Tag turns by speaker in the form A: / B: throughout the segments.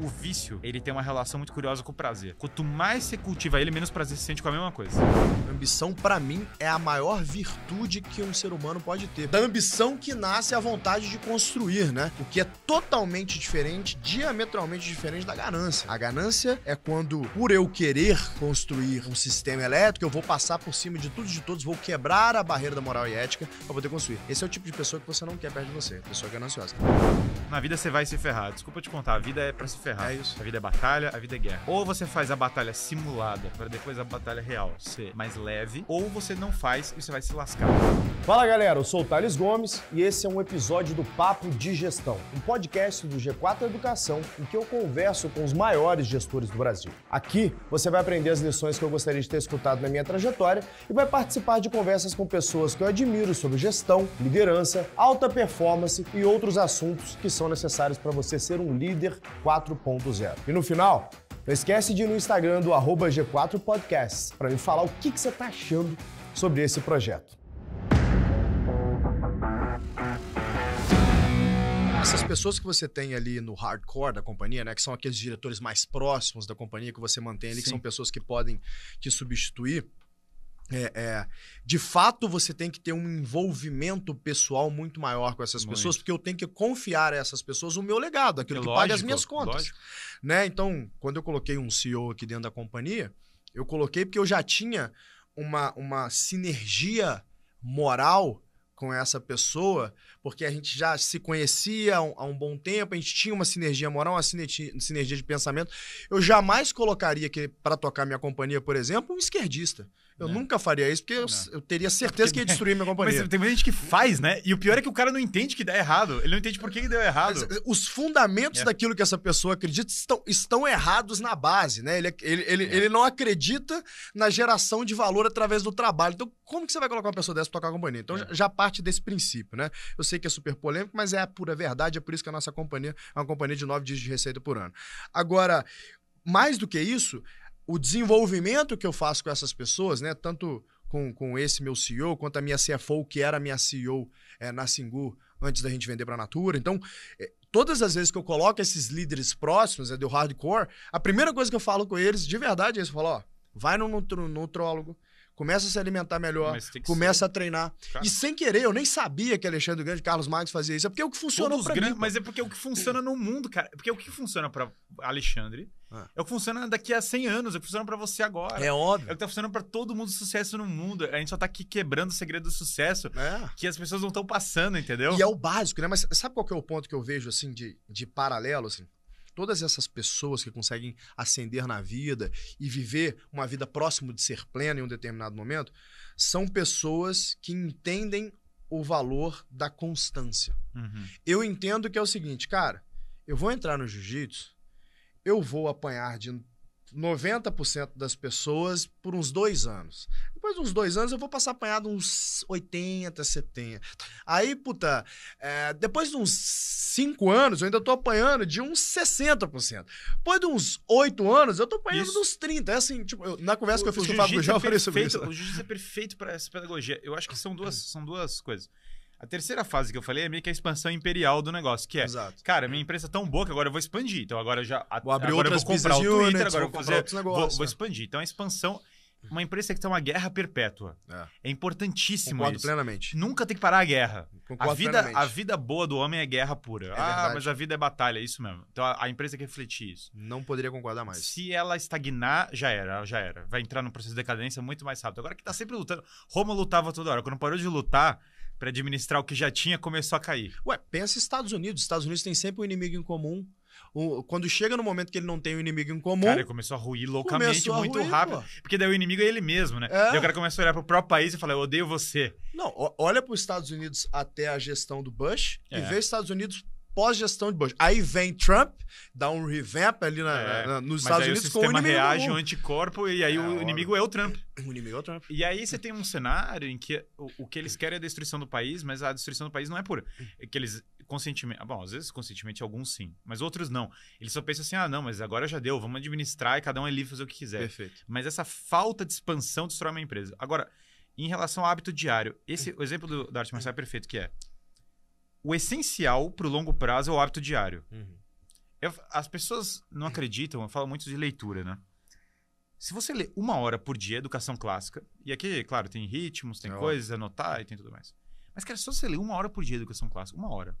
A: o vício, ele tem uma relação muito curiosa com o prazer. Quanto mais você cultiva ele, menos prazer você sente com a mesma coisa. A ambição, para mim, é a maior virtude que um ser humano pode ter. Da ambição
B: que nasce a vontade de construir, né? O que é totalmente diferente, diametralmente diferente da ganância. A ganância é quando, por eu querer construir um sistema elétrico, eu vou passar por cima de tudo e de todos, vou quebrar a barreira da moral e ética pra poder construir. Esse é o tipo de pessoa que você não quer perto de você, pessoa gananciosa.
A: Na vida você vai se ferrar. Desculpa te contar, a vida é pra se ferrar ferrar. É isso. A vida é batalha, a vida é guerra. Ou você faz a batalha simulada para depois a batalha real ser mais leve, ou você não faz e você vai se lascar.
B: Fala galera, eu sou o Thales Gomes e esse é um episódio do Papo de Gestão, um podcast do G4 Educação em que eu converso com os maiores gestores do Brasil. Aqui você vai aprender as lições que eu gostaria de ter escutado na minha trajetória e vai participar de conversas com pessoas que eu admiro sobre gestão, liderança, alta performance e outros assuntos que são necessários para você ser um líder 4.0. 4.0. E no final, não esquece de ir no Instagram do G4Podcast para me falar o que, que você está achando sobre esse projeto. Essas pessoas que você tem ali no hardcore da companhia, né, que são aqueles diretores mais próximos da companhia que você mantém ali, Sim. que são pessoas que podem te substituir, é, é, de fato, você tem que ter um envolvimento pessoal muito maior com essas muito. pessoas, porque eu tenho que confiar a essas pessoas o meu legado, aquilo é que paga as minhas contas. Né? Então, quando eu coloquei um CEO aqui dentro da companhia, eu coloquei porque eu já tinha uma, uma sinergia moral com essa pessoa, porque a gente já se conhecia há um, há um, bom tempo, a gente tinha uma sinergia moral, uma sinergia de pensamento. Eu jamais colocaria para tocar minha companhia, por exemplo, um esquerdista. Eu né? nunca faria isso, porque eu, eu teria é certeza que ia destruir minha companhia. Mas tem muita gente que faz, né? E o pior é que o cara não entende que dá errado. Ele não entende por que, que deu errado. Mas, os fundamentos é. daquilo que essa pessoa acredita estão, estão errados na base, né? Ele, ele, ele, é. ele não acredita na geração de valor através do trabalho. Então, como que você vai colocar uma pessoa dessa pra tocar a companhia? Então, já parte desse princípio, né? Eu sei que é super polêmico, mas é a pura verdade, é por isso que a nossa companhia é uma companhia de nove dias de receita por ano. Agora, mais do que isso, o desenvolvimento que eu faço com essas pessoas, né? Tanto com, com esse meu CEO, quanto a minha CFO, que era minha CEO é, na Singu antes da gente vender para a Natura. Então, é, todas as vezes que eu coloco esses líderes próximos é, do hardcore, a primeira coisa que eu falo com eles, de verdade, é isso. Eu falo, ó, vai no, nutrólogo, começa a se alimentar melhor, começa ser. a treinar. Cara. E sem querer, eu nem sabia que Alexandre Grande, Carlos Marques fazia isso. É porque é o que funcionou para mim. Mas
A: é porque é o que funciona no mundo, cara. É porque é o que funciona para Alexandre ah. é o que funciona daqui a 100 anos, é o que funciona para você agora. É óbvio. É o que tá funcionando para todo mundo sucesso no mundo. A gente só tá aqui quebrando o segredo do sucesso é. que as pessoas não estão passando,
B: entendeu? E é o básico, né? Mas sabe qual que é o ponto que eu vejo, assim, de, de paralelo, assim? todas essas pessoas que conseguem ascender na vida e viver uma vida próximo de ser plena em um determinado momento, são pessoas que entendem o valor da constância. Uhum. Eu entendo que é o seguinte, cara, eu vou entrar no jiu-jitsu, eu vou apanhar de 90% das pessoas por uns dois anos. Depois de uns dois anos, eu vou passar apanhado uns 80, 70. Aí, puta, é, depois de uns cinco anos, eu ainda tô apanhando de uns 60%. Depois de uns oito anos, eu tô apanhando isso. uns 30%. É assim, tipo, eu, na conversa o, que eu fiz com o Fábio Gel, é eu falei sobre isso. O juiz
A: é perfeito para essa pedagogia. Eu acho que são duas, são duas coisas. A terceira fase que eu falei é meio que a expansão imperial do negócio, que é, Exato. cara, minha empresa é tão boa que agora eu vou expandir. Então agora já vou abrir agora outras eu vou comprar o Twitter, units, agora vou fazer, negócios, vou, vou, expandir. Então a expansão uma empresa que tem uma guerra perpétua. É, é importantíssimo Concordo isso. plenamente. Nunca tem que parar a guerra. Concordo a vida, plenamente. a vida boa do homem é guerra pura. É ah, verdade. mas a vida é batalha, é isso mesmo. Então a, a empresa que refletir isso. Não poderia concordar mais. Se ela estagnar, já era, já era. Vai entrar num processo de decadência muito mais rápido. Agora que tá sempre lutando. Roma lutava toda hora. Quando parou de lutar, para administrar o que já tinha, começou a cair.
B: Ué, pensa Estados Unidos. Estados Unidos tem sempre um inimigo em comum. O, quando chega no
A: momento que ele não tem um inimigo em comum. Cara, começou a ruir loucamente, a muito ruir, rápido. Pô. Porque daí o inimigo é ele mesmo, né? É. Daí o cara começa a olhar pro próprio país e fala: Eu odeio você. Não, olha para os Estados Unidos até a gestão
B: do Bush é. e vê os Estados Unidos pós-gestão de Bush. Aí vem Trump, dá um revamp ali na, é, na, nos Estados Unidos com o inimigo. reage o anticorpo e aí é, o óbvio. inimigo
A: é o Trump. O inimigo é o Trump. E aí você tem um cenário em que o, o que eles querem é a destruição do país, mas a destruição do país não é pura. É que eles conscientemente. Bom, às vezes conscientemente alguns sim, mas outros não. Eles só pensam assim: ah, não, mas agora já deu, vamos administrar e cada um é livre fazer o que quiser. Perfeito. Mas essa falta de expansão destrói uma empresa. Agora, em relação ao hábito diário, esse o exemplo do, da arte marcial é perfeito que é o essencial para o longo prazo é o hábito diário. Uhum. Eu, as pessoas não acreditam, eu falo muito de leitura, né? Se você lê uma hora por dia educação clássica, e aqui, claro, tem ritmos, tem é coisas, anotar e tem tudo mais. Mas, cara, se você lê uma hora por dia educação clássica, uma hora.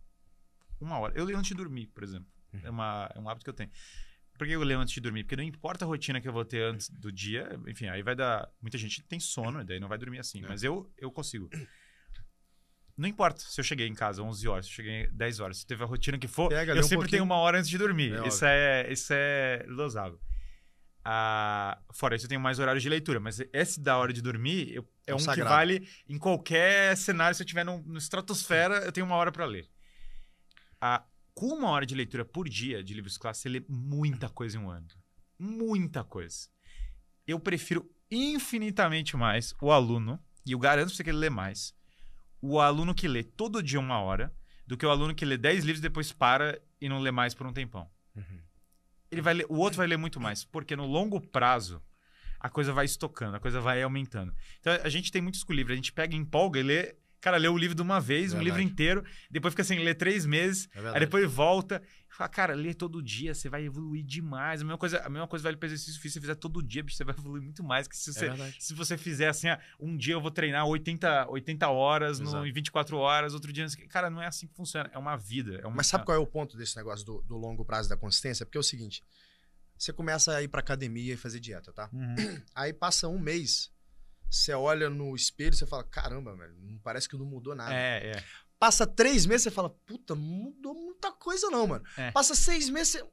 A: Uma hora. Eu leio antes de dormir, por exemplo. Uhum. É, uma, é um hábito que eu tenho. Por que eu leio antes de dormir? Porque não importa a rotina que eu vou ter antes do dia, enfim, aí vai dar. Muita gente tem sono, daí não vai dormir assim. É. Mas eu, eu consigo. Não importa se eu cheguei em casa 11 horas, se eu cheguei 10 horas, se teve a rotina que for, Pega, eu sempre tenho uma hora antes de dormir. É isso, é, isso é lousável. Ah, fora isso, eu tenho mais horários de leitura, mas esse da hora de dormir eu, é, um que vale em qualquer cenário. Se eu estiver no, no estratosfera, eu tenho uma hora para ler. Ah, com uma hora de leitura por dia de livros clássicos, você lê muita coisa em um ano. Muita coisa. Eu prefiro infinitamente mais o aluno, e eu garanto pra você que ele lê mais, o aluno que lê todo dia uma hora do que o aluno que lê 10 livros depois para e não lê mais por um tempão. Uhum. Ele vai ler, o outro vai ler muito mais, porque no longo prazo a coisa vai estocando, a coisa vai aumentando. Então a gente tem muito livros, a gente pega, empolga e lê Cara, lê o livro de uma vez, um livro inteiro, depois fica assim, lê três meses, é aí depois volta. fala, cara, lê todo dia, você vai evoluir demais. A mesma coisa, a mesma coisa vale para exercício físico, se você fizer todo dia, bicho, você vai evoluir muito mais que se é você, é se você fizer assim, ah, um dia eu vou treinar 80, 80 horas no, em 24 horas, outro dia... Cara, não é assim que funciona, é uma vida. É uma... Mas sabe qual
B: é o ponto desse negócio do, do longo prazo da consistência? Porque é o seguinte, você começa a ir para academia e fazer dieta, tá? Uhum. Aí passa um mês, você olha no espelho e fala: caramba, velho, parece que não mudou nada. É, é. Passa três meses, você fala, puta, mudou muita coisa não, mano. É. Passa seis meses, você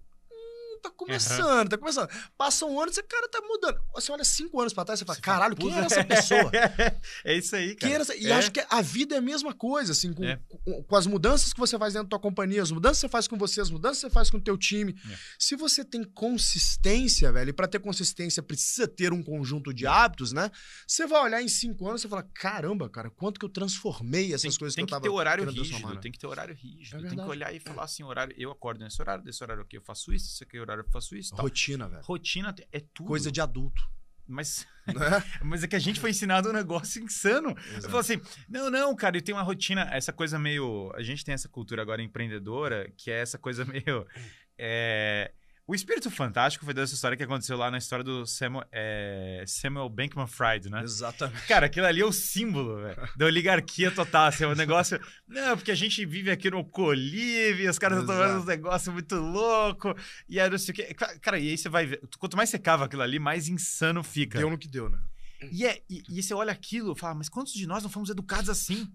B: tá começando, uhum. tá começando. Passa um ano, esse cara tá mudando. Você olha cinco anos pra trás, você fala, você caralho, fala, quem era essa pessoa?
A: é isso aí, cara. Essa... E acho é.
B: que a vida é a mesma coisa, assim, com, é. com, com, as mudanças que você faz dentro da tua companhia, as mudanças que você faz com você, as mudanças que você faz com o teu time. É. Se você tem consistência, velho, e pra ter consistência precisa ter um conjunto de hábitos, né? Você vai olhar em cinco anos e fala, caramba, cara, quanto que eu transformei essas tem, coisas tem que, que eu tava... Né? Tem que ter horário rígido, é
A: tem que ter horário rígido. tem que olhar e falar é. assim, horário... Eu acordo nesse horário, desse horário aqui eu faço isso, isso aqui é horário horário eu faço isso. Tal. Rotina, velho. Rotina é tudo. Coisa de adulto. Mas, é? mas é que a gente foi ensinado um negócio insano. Exato. Eu falo assim: não, não, cara, eu tenho uma rotina, essa coisa meio. A gente tem essa cultura agora empreendedora, que é essa coisa meio. É, o Espírito Fantástico foi dessa história que aconteceu lá na história do Samuel, é, Samuel Bankman Fried, né? Exatamente. Cara, aquilo ali é o símbolo véio, da oligarquia total. Assim, é um negócio. Não, porque a gente vive aqui no Colívia, os caras estão fazendo uns negócios muito louco. E aí não sei o quê. Cara, e aí você vai ver. Quanto mais você cava aquilo ali, mais insano fica. Deu no que deu, né? E, é, e, e você olha aquilo e fala, mas quantos de nós não fomos educados assim?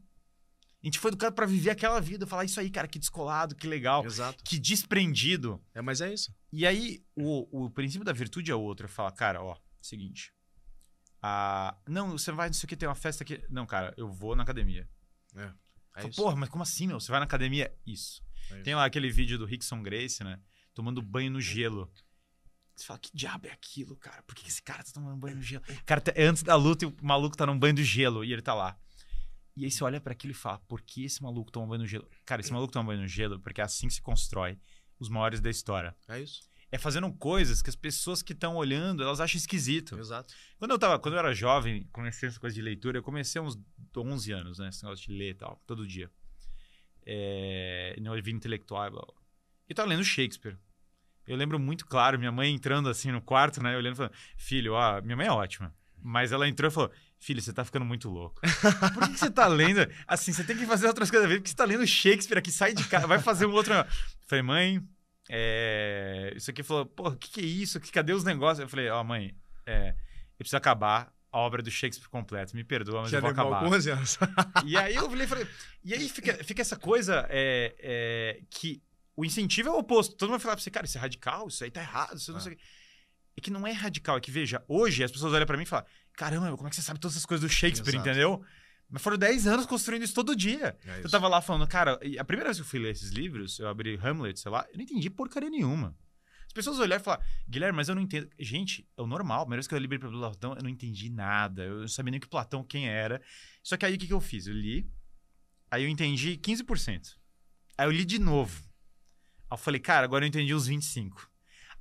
A: A gente foi educado para viver aquela vida, falar isso aí, cara, que descolado, que legal, Exato. que desprendido. É, mas é isso. E aí, o, o princípio da virtude é outro. Fala, cara, ó, seguinte. A... Ah, não, você vai, não sei o que, tem uma festa aqui. Não, cara, eu vou na academia. É. é Fala, Porra, mas como assim, meu? Você vai na academia? Isso. É isso. Tem lá aquele vídeo do Rickson Grace, né? Tomando banho no gelo. Você fala, que diabo é aquilo, cara? Por que esse cara tá tomando banho no gelo? cara tá, é antes da luta e o maluco tá num banho do gelo e ele tá lá. E aí você olha para aquilo e fala, por que esse maluco toma banho no gelo? Cara, esse maluco toma banho no gelo porque é assim que se constrói os maiores da história. É isso. É fazendo coisas que as pessoas que estão olhando, elas acham esquisito. Exato. Quando eu tava, quando eu era jovem, comecei essa coisa de leitura, eu comecei uns 11 anos, né, esse negócio de ler e tal, todo dia. É, não vida intelectual e E Eu tava lendo Shakespeare. Eu lembro muito claro, minha mãe entrando assim no quarto, né, olhando e falando: "Filho, ó, minha mãe é ótima". Mas ela entrou e falou: Filho, você tá ficando muito louco. Por que, que você tá lendo? Assim, você tem que fazer outras coisas. Por que você tá lendo Shakespeare aqui? Sai de casa, vai fazer um outro. negócio. falei, mãe, é... isso aqui falou, pô, o que, que é isso? Que, cadê os negócios? Eu falei, ó, oh, mãe, é... eu preciso acabar a obra do Shakespeare completa. Me perdoa, mas que eu vou acabar. Com 11 anos. e aí eu falei, falei, e aí fica, fica essa coisa é, é, que o incentivo é o oposto. Todo mundo vai falar pra você, cara, isso é radical, isso aí tá errado, isso não ah. sei o é. é que não é radical, é que veja, hoje as pessoas olham para mim e falam, Caramba, como é que você sabe todas essas coisas do Shakespeare, Exato. entendeu? Mas foram 10 anos construindo isso todo dia. É eu tava lá falando, cara, a primeira vez que eu fui ler esses livros, eu abri Hamlet, sei lá, eu não entendi porcaria nenhuma. As pessoas olharam e falaram, Guilherme, mas eu não entendo. Gente, é o normal. A primeira vez que eu li para Platão, eu não entendi nada. Eu não sabia nem que Platão quem era. Só que aí o que, que eu fiz? Eu li, aí eu entendi 15%. Aí eu li de novo. Aí eu falei, cara, agora eu entendi os 25%.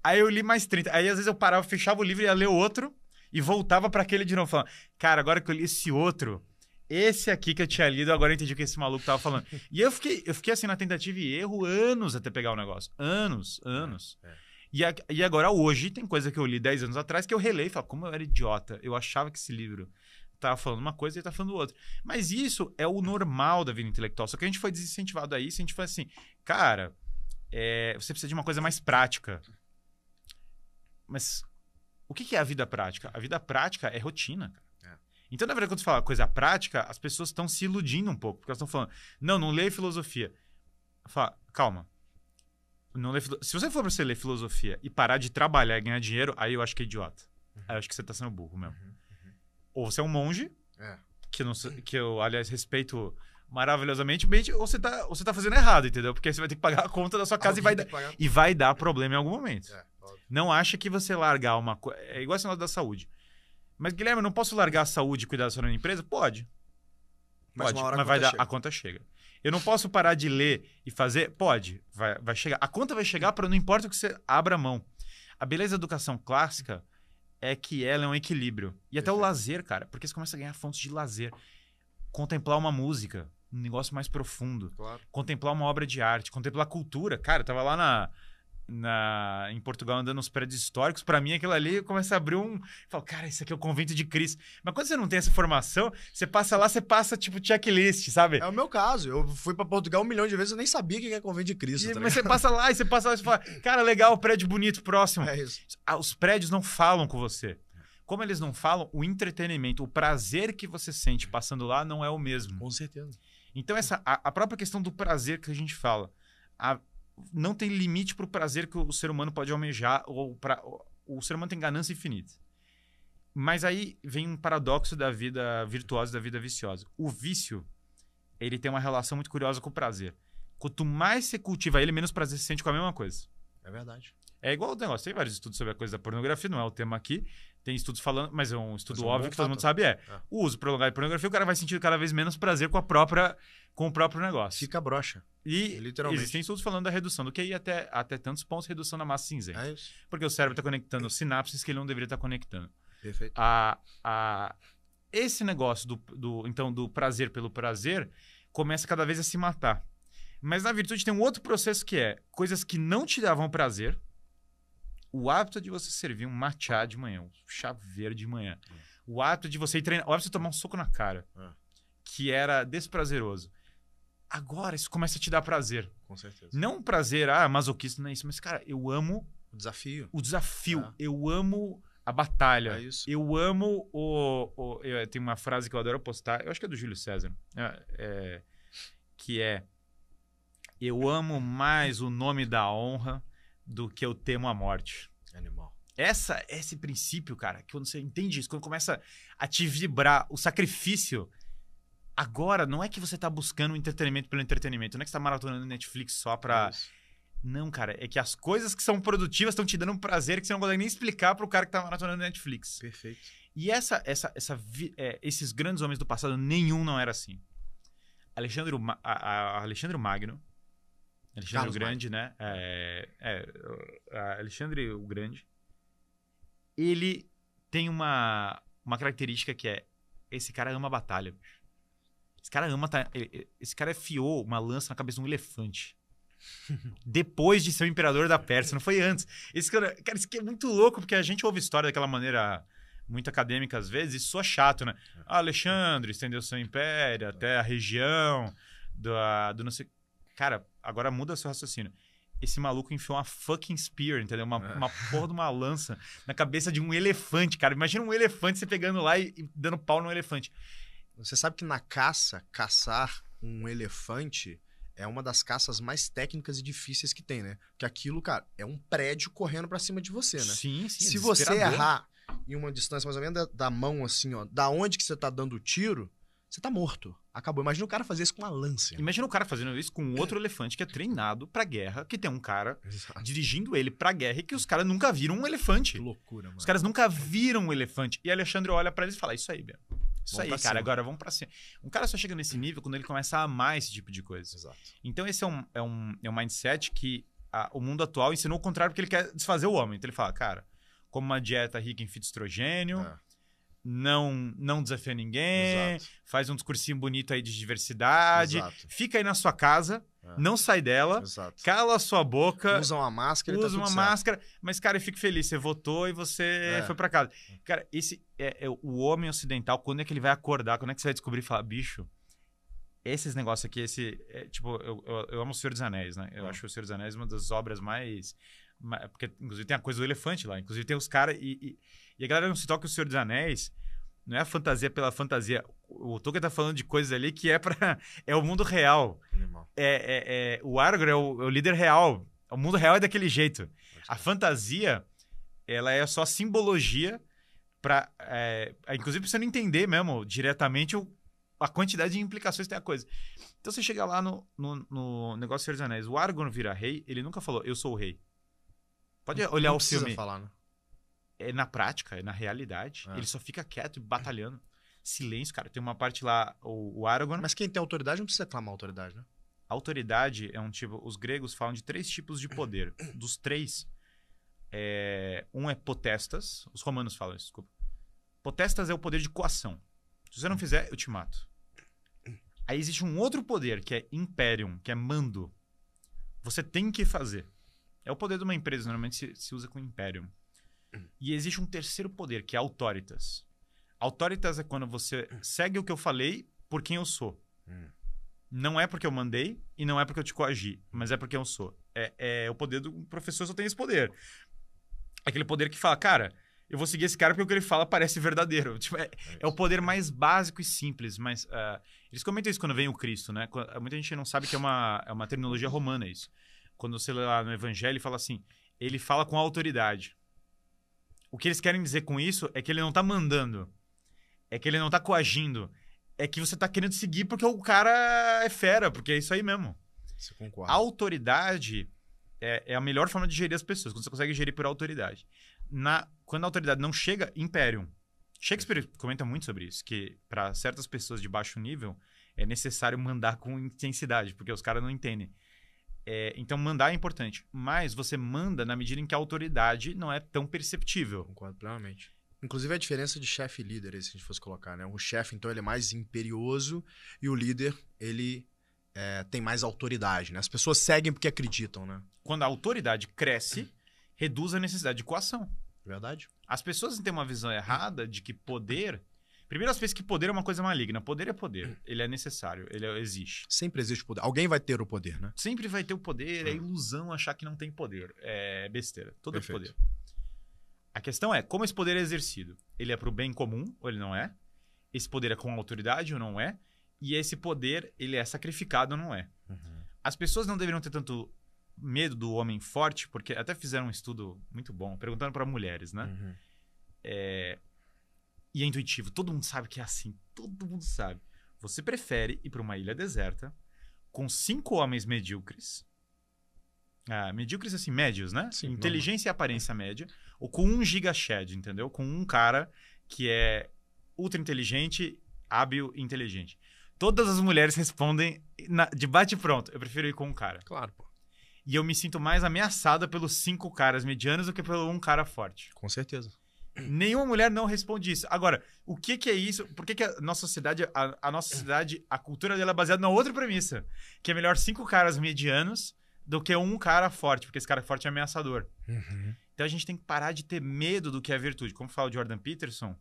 A: Aí eu li mais 30%. Aí às vezes eu parava, fechava o livro e ia ler outro e voltava para aquele de novo, falando: Cara, agora que eu li esse outro, esse aqui que eu tinha lido, agora eu entendi o que esse maluco tava falando. e eu fiquei, eu fiquei assim na tentativa e erro anos até pegar o negócio. Anos, é, anos. É, é. E, a, e agora, hoje, tem coisa que eu li 10 anos atrás que eu relei e falo, como eu era idiota. Eu achava que esse livro tava falando uma coisa e ele tá falando outra. Mas isso é o normal da vida intelectual. Só que a gente foi desincentivado a isso. A gente foi assim, cara, é, você precisa de uma coisa mais prática. Mas o que, que é a vida prática? A vida prática é rotina, cara. É. Então, na verdade, quando você fala coisa prática, as pessoas estão se iludindo um pouco, porque elas estão falando, não, não leio filosofia. Fala, calma. Não leio, se você for pra você ler filosofia e parar de trabalhar e ganhar dinheiro, aí eu acho que é idiota. Uhum. Aí eu acho que você tá sendo burro mesmo. Uhum. Uhum. Ou você é um monge, é. Que, não, que eu, aliás, respeito maravilhosamente, ou você tá, ou você tá fazendo errado, entendeu? Porque você vai ter que pagar a conta da sua casa e vai, dar, e vai dar problema em algum momento. É. Não acha que você largar uma coisa. É igual a negócio da saúde. Mas, Guilherme, eu não posso largar a saúde e cuidar da sua empresa? Pode.
B: Pode, mas, vai dar, chega. a
A: conta chega. Eu não posso parar de ler e fazer? Pode, vai, vai chegar. A conta vai chegar para não importa o que você abra a mão. A beleza da educação clássica é que ela é um equilíbrio. E Perfeito. até o lazer, cara, porque você começa a ganhar fontes de lazer. Contemplar uma música, um negócio mais profundo. Claro. Contemplar uma obra de arte, contemplar cultura. Cara, eu tava lá na, na, em Portugal andando nos prédios históricos, para mim aquilo ali começa a abrir um. Fala, cara, isso aqui é o convento de Cristo. Mas quando você não tem essa formação, você passa lá, você passa tipo checklist, sabe? É o meu caso. Eu fui para Portugal um milhão de vezes, eu nem sabia o que é convento de Cristo. E, tá mas você passa lá e você passa lá e você fala, cara, legal, prédio bonito, próximo. É isso. Ah, os prédios não falam com você. Como eles não falam, o entretenimento, o prazer que você sente passando lá não é o mesmo. Com certeza. Então, essa, a, a própria questão do prazer que a gente fala. A, não tem limite para o prazer que o ser humano pode almejar, ou para o ser humano tem ganância infinita. Mas aí vem um paradoxo da vida virtuosa e da vida viciosa. O vício, ele tem uma relação muito curiosa com o prazer. Quanto mais você cultiva ele, menos prazer você sente com a mesma coisa. É verdade. É igual o negócio. Tem vários estudos sobre a coisa da pornografia, não é o tema aqui. Tem estudos falando, mas é um estudo mas óbvio é um que todo mundo sabe é. é. O uso prolongado de pornografia, o cara vai sentir cada vez menos prazer com a própria com o próprio negócio. Fica broxa. E literalmente. existem estudos falando da redução do QI até, até tantos pontos, redução da massa cinzenta. É isso. Porque o cérebro está conectando sinapses que ele não deveria estar tá conectando. Perfeito. A, a, esse negócio do, do, então, do prazer pelo prazer começa cada vez a se matar. Mas na virtude tem um outro processo que é coisas que não te davam prazer. O hábito de você servir um matcha de manhã, um chá verde de manhã. É. O hábito de você ir treinar, o hábito de você tomar um soco na cara, é. que era desprazeroso agora isso começa a te dar prazer. Com certeza. Não prazer, ah, masoquista, não é isso, mas, cara, eu amo. O desafio. O desafio. Ah. Eu amo a batalha. É isso. Eu amo o. o eu, eh, tem uma frase que eu adoro postar, eu acho que é do Júlio César, é, é, que é: Eu amo mais o nome da honra do que eu temo a morte. Animal. Essa, esse princípio, cara, que quando você entende isso, quando começa a te vibrar o sacrifício Agora, não é que você tá buscando entretenimento pelo entretenimento, não é que você tá maratonando Netflix só pra. Isso. Não, cara, é que as coisas que são produtivas estão te dando um prazer que você não consegue nem explicar pro cara que tá maratonando Netflix. Perfeito. E essa, essa, essa, é, esses grandes homens do passado, nenhum não era assim. Alexandre, a, a Alexandre Magno, Alexandre Carlos o Grande, Magno. né? É, é, Alexandre o Grande, ele tem uma, uma característica que é esse cara ama batalha, bicho. Esse cara ama. Tá, esse cara fiou uma lança na cabeça de um elefante. Depois de ser o imperador da Pérsia, não foi antes. Esse cara, cara, isso é muito louco, porque a gente ouve história daquela maneira muito acadêmica às vezes, isso é chato, né? Ah, Alexandre estendeu seu império é. até a região do, a, do não sei. Cara, agora muda seu raciocínio. Esse maluco enfiou uma fucking spear, entendeu? Uma, é. uma porra de uma lança na cabeça de um elefante, cara. Imagina um elefante você pegando lá e, e dando pau no elefante. Você sabe que na caça, caçar um elefante é uma
B: das caças mais técnicas e difíceis que tem, né? Porque aquilo, cara, é um prédio correndo para cima de você, né? Sim, sim. Se é você errar em uma distância mais ou menos da, da, mão, assim, ó, da onde que você tá dando o tiro, você tá morto. Acabou. Imagina o cara fazer isso com uma lança.
A: Imagina o cara fazendo isso com outro elefante que é treinado pra guerra, que tem um cara Exato. dirigindo ele pra guerra e que os caras nunca viram um elefante. Que loucura, mano. Os caras nunca viram um elefante. E Alexandre olha para eles e fala: é Isso aí, Bento. Isso aí, cara. Cima. Agora vamos pra cima. Um cara só chega nesse nível quando ele começa a amar esse tipo de coisa. Exato. Então, esse é um, é um, é um mindset que a, o mundo atual ensinou o contrário porque ele quer desfazer o homem. Então ele fala, cara, como uma dieta rica em fitoestrogênio. É. Não, não desafia ninguém, Exato. faz um discursinho bonito aí de diversidade, Exato. fica aí na sua casa, é. Não sai dela, Exato. cala a sua boca. Usa uma máscara. Tá Usa tá uma máscara, mas, cara, eu fico feliz. Você votou e você é. foi para casa. É. Cara, esse é, é, o homem ocidental, quando é que ele vai acordar? Quando é que você vai descobrir e falar, bicho, esses negócios aqui, esse. É, tipo, eu, eu, eu, amo O Senhor dos Anéis, né? Eu uhum. acho O Senhor dos Anéis uma das obras mais. mais porque, inclusive, tem a coisa do elefante lá. Inclusive, tem os caras. E, e, e a galera não se toca O Senhor dos Anéis. Não é a fantasia pela fantasia o Tolkien tá falando de coisas ali que é para é o mundo real. É, é, é, o Argor é o, é o, líder real. O mundo real é daquele jeito. A fantasia, ela é só simbologia para, é, é, inclusive pra você não entender mesmo diretamente o, a quantidade de implicações que tem a coisa. Então você chega lá no, no, no negócio de dos Anéis, o Aragorn vira rei, ele nunca falou eu sou o rei. Pode olhar não o filme. Falar, né? É na prática, é na realidade. É. Ele só fica quieto e batalhando silêncio, cara. Tem uma parte lá, o, o Aragorn. Mas quem tem autoridade não precisa clamar autoridade, né? Autoridade é um tipo. Os gregos falam de três tipos de poder. Dos três, é, um é potestas. Os romanos falam isso, desculpa. Potestas é o poder de coação. Se você não hum. fizer, eu te mato. Aí existe um outro poder que é imperium, que é mando. Você tem que fazer. É o poder de uma empresa, normalmente se, se usa com imperium. Hum. E existe um terceiro poder, que é autoritas. Autoritas é quando você segue o que eu falei por quem eu sou. Hum. Não é porque eu mandei e não é porque eu te coagi, mas é porque eu sou. É, é o poder do professor só tem esse poder. Aquele poder que fala, cara, eu vou seguir esse cara porque o que ele fala parece verdadeiro. Tipo, é, é, o poder mais básico e simples, mas uh, eles comentam isso quando vem o Cristo, né? Muita gente não sabe que é uma, é uma terminologia romana isso. Quando você lê lá no Evangelho, ele fala assim, ele fala com autoridade. O que eles querem dizer com isso é que ele não está mandando. É que ele não tá coagindo. É que você tá querendo seguir porque o cara é fera, porque é isso aí mesmo. Você concorda. autoridade é, é, a melhor forma de gerir as pessoas, quando você consegue gerir por autoridade. Na, quando a autoridade não chega, Imperium. Shakespeare comenta muito sobre isso, que para certas pessoas de baixo nível é necessário mandar com intensidade, porque os caras não entendem. É, então, mandar é importante. Mas você manda na medida em que a autoridade não é tão perceptível. Concordo plenamente.
B: Inclusive a diferença de chefe e líder, se a gente fosse colocar, né? O chefe, então, ele é mais imperioso e o líder, ele é, tem mais autoridade, né? As pessoas seguem porque acreditam, né?
A: Quando a autoridade cresce, reduz a necessidade de coação. Verdade. As pessoas têm uma visão errada de que poder... Primeiro, elas pensam que poder é uma coisa maligna. Poder é poder. Ele é necessário. Ele é, existe.
B: Sempre existe poder. Alguém vai ter o poder,
A: né? Sempre vai ter o poder. É, é ilusão achar que não tem poder. É besteira. Todo é Perfeito. poder. A questão é como esse poder é exercido. Ele é para o bem comum ou ele não é? Esse poder é com autoridade ou não é? E esse poder ele é sacrificado ou não é? Uhum. As pessoas não deveriam ter tanto medo do homem forte, porque até fizeram um estudo muito bom perguntando para mulheres, né? Uhum. É... E é intuitivo. Todo mundo sabe que é assim. Todo mundo sabe. Você prefere ir para uma ilha deserta com cinco homens medíocres é, medíocres assim, médios, né? Sim, Inteligência e aparência média, ou com um shed entendeu? Com um cara que é ultra inteligente, hábil e inteligente. Todas as mulheres respondem na, de bate pronto. Eu prefiro ir com um cara. Claro, pô. E eu me sinto mais ameaçada pelos cinco caras medianos do que pelo um cara forte. Com certeza. Nenhuma mulher não responde isso. Agora, o que, que é isso? Por que, que a nossa sociedade, a, a nossa sociedade, a cultura dela é baseada na outra premissa? Que é melhor cinco caras medianos do que um cara forte, porque esse cara forte é ameaçador. Uhum. Então a gente tem que parar de ter medo do que é virtude. Como fala o Jordan Peterson,